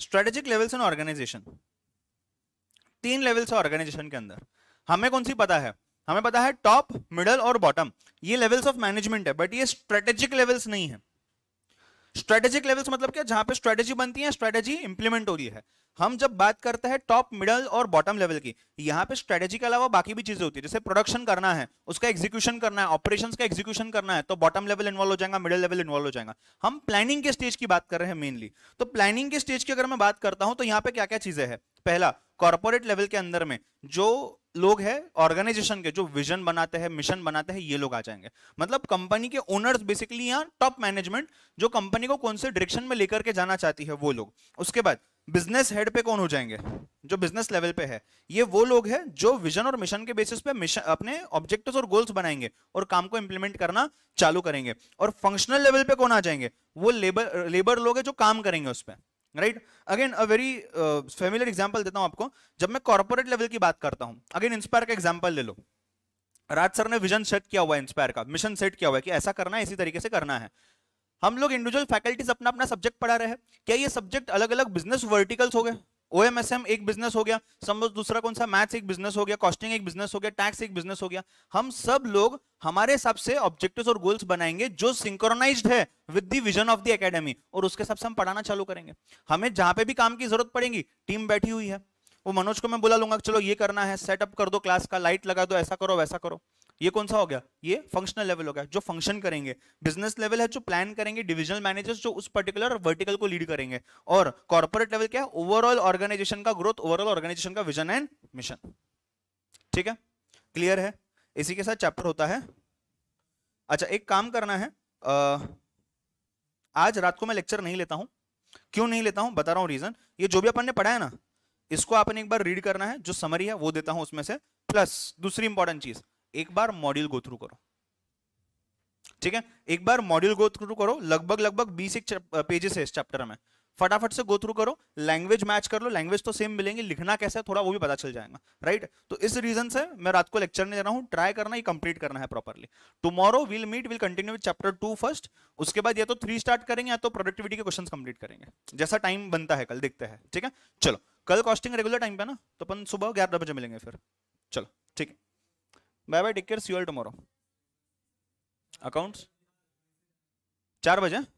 S1: strategic levels in organization तीन लेवल्स है ऑर्गेनाइजेशन के अंदर हमें कौन सी पता है हमें पता है टॉप मिडल और बॉटम ये लेवल्स ऑफ मैनेजमेंट है बट ये स्ट्रेटेजिक लेवल्स नहीं है स्ट्रेटेजिक लेवल्स मतलब क्या जहां पे स्ट्रेटेजी बनती है स्ट्रेटेजी इंप्लीमेंट हो रही है हम जब बात करते हैं टॉप मिडल और बॉटम लेवल की यहाँ पे स्ट्रेटेजी के अलावा बाकी भी चीजें होती है जैसे प्रोडक्शन करना है उसका एग्जीक्यूशन करना है ऑपरेशन का एग्जीक्यूशन करना है तो बॉटम लेवल इन्वॉल्व हो जाएगा मिडिल लेवल इन्वॉल्व हो जाएगा हम प्लानिंग के स्टेज की बात कर रहे हैं मेनली तो प्लानिंग के स्टेज की अगर मैं बात करता हूं तो यहाँ पे क्या क्या चीजें हैं पहला कॉर्पोरेट लेवल के अंदर में जो लोग हैं ऑर्गेनाइजेशन के जो विजन बनाते हैं मिशन बनाते हैं ये लोग आ जाएंगे मतलब कंपनी के ओनर्स बेसिकली यहाँ टॉप मैनेजमेंट जो कंपनी को कौन से डायरेक्शन में लेकर के जाना चाहती है वो लोग उसके बाद बिजनेस हेड पे कौन हो जाएंगे जो बिजनेस लेवल पे है ये वो लोग हैं जो विजन और मिशन के बेसिस पे मिशन अपने ऑब्जेक्टिव्स और गोल्स बनाएंगे और काम को इंप्लीमेंट करना चालू करेंगे और फंक्शनल लेवल पे कौन आ जाएंगे वो लेबर लेबर लोग हैं जो काम करेंगे उस पर right again a very familiar example देता हूं आपको जब मैं कॉर्पोरेट लेवल की बात करता हूं अगेन इंस्पायर का एग्जाम्पल ले लो राज सर ने विजन सेट किया हुआ है इंस्पायर का मिशन सेट किया हुआ है कि ऐसा करना है इसी तरीके से करना है हम लोग इंडिविजुअल फैकल्टीज अपना अपना सब्जेक्ट पढ़ा रहे हैं क्या ये सब्जेक्ट अलग अलग बिजनेस वर्टिकल्स हो गए ओ एक बिजनेस हो गया समझ दूसरा कौन सा मैथ्स एक बिजनेस हो गया कॉस्टिंग एक बिजनेस हो गया टैक्स एक बिजनेस हो गया हम सब लोग हमारे हिसाब से ऑब्जेक्टिव्स और गोल्स बनाएंगे जो सिंक्रोनाइज है with the vision of the academy और उसके हिसाब से हम पढ़ाना चालू करेंगे हमें जहां पे भी काम की जरूरत पड़ेगी टीम बैठी हुई है वो मनोज को मैं बुला लूंगा चलो ये करना है सेटअप कर दो क्लास का लाइट लगा दो ऐसा करो वैसा करो ये कौन सा हो गया ये फंक्शनल लेवल हो गया जो फंक्शन करेंगे बिजनेस लेवल है जो प्लान करेंगे डिविजनल मैनेजर्स जो उस पर्टिकुलर वर्टिकल को लीड करेंगे और कॉर्पोरेट लेवल क्या है ओवरऑल ऑर्गेनाइजेशन का ग्रोथ ओवरऑल ऑर्गेनाइजेशन का विजन एंड मिशन ठीक है क्लियर है इसी के साथ चैप्टर होता है अच्छा एक काम करना है आ, आज रात को मैं लेक्चर नहीं लेता हूँ क्यों नहीं लेता हूँ बता रहा हूँ रीजन ये जो भी अपन ने पढ़ा है ना इसको आपने एक बार रीड करना है जो समरी है वो देता हूं उसमें से प्लस दूसरी इंपॉर्टेंट चीज़ एक बार मॉड्यूल गो थ्रू करो ठीक है एक बार मॉड्यूल गो थ्रू करो लगभग लगभग बीस एक पेजेस है इस चैप्टर में फटाफट से गो थ्रू करो लैंग्वेज मैच कर लो लैंग्वेज तो सेम मिलेंगे लिखना कैसा है थोड़ा वो भी पता चल जाएगा राइट तो इस रीजन से मैं रात को लेक्चर नहीं दे रहा हूँ ट्राई करना ही कंप्लीट करना है properly tomorrow will meet will continue with chapter two first उसके बाद या तो थ्री स्टार्ट करेंगे या तो प्रोडक्टिविटी के क्वेश्चन कंप्लीट करेंगे जैसा टाइम बनता है कल देखते हैं ठीक है चलो कल कॉस्टिंग रेगुलर टाइम पे ना तो अपन सुबह ग्यारह बजे मिलेंगे फिर चलो ठीक है bye bye take care see all tomorrow accounts चार बजे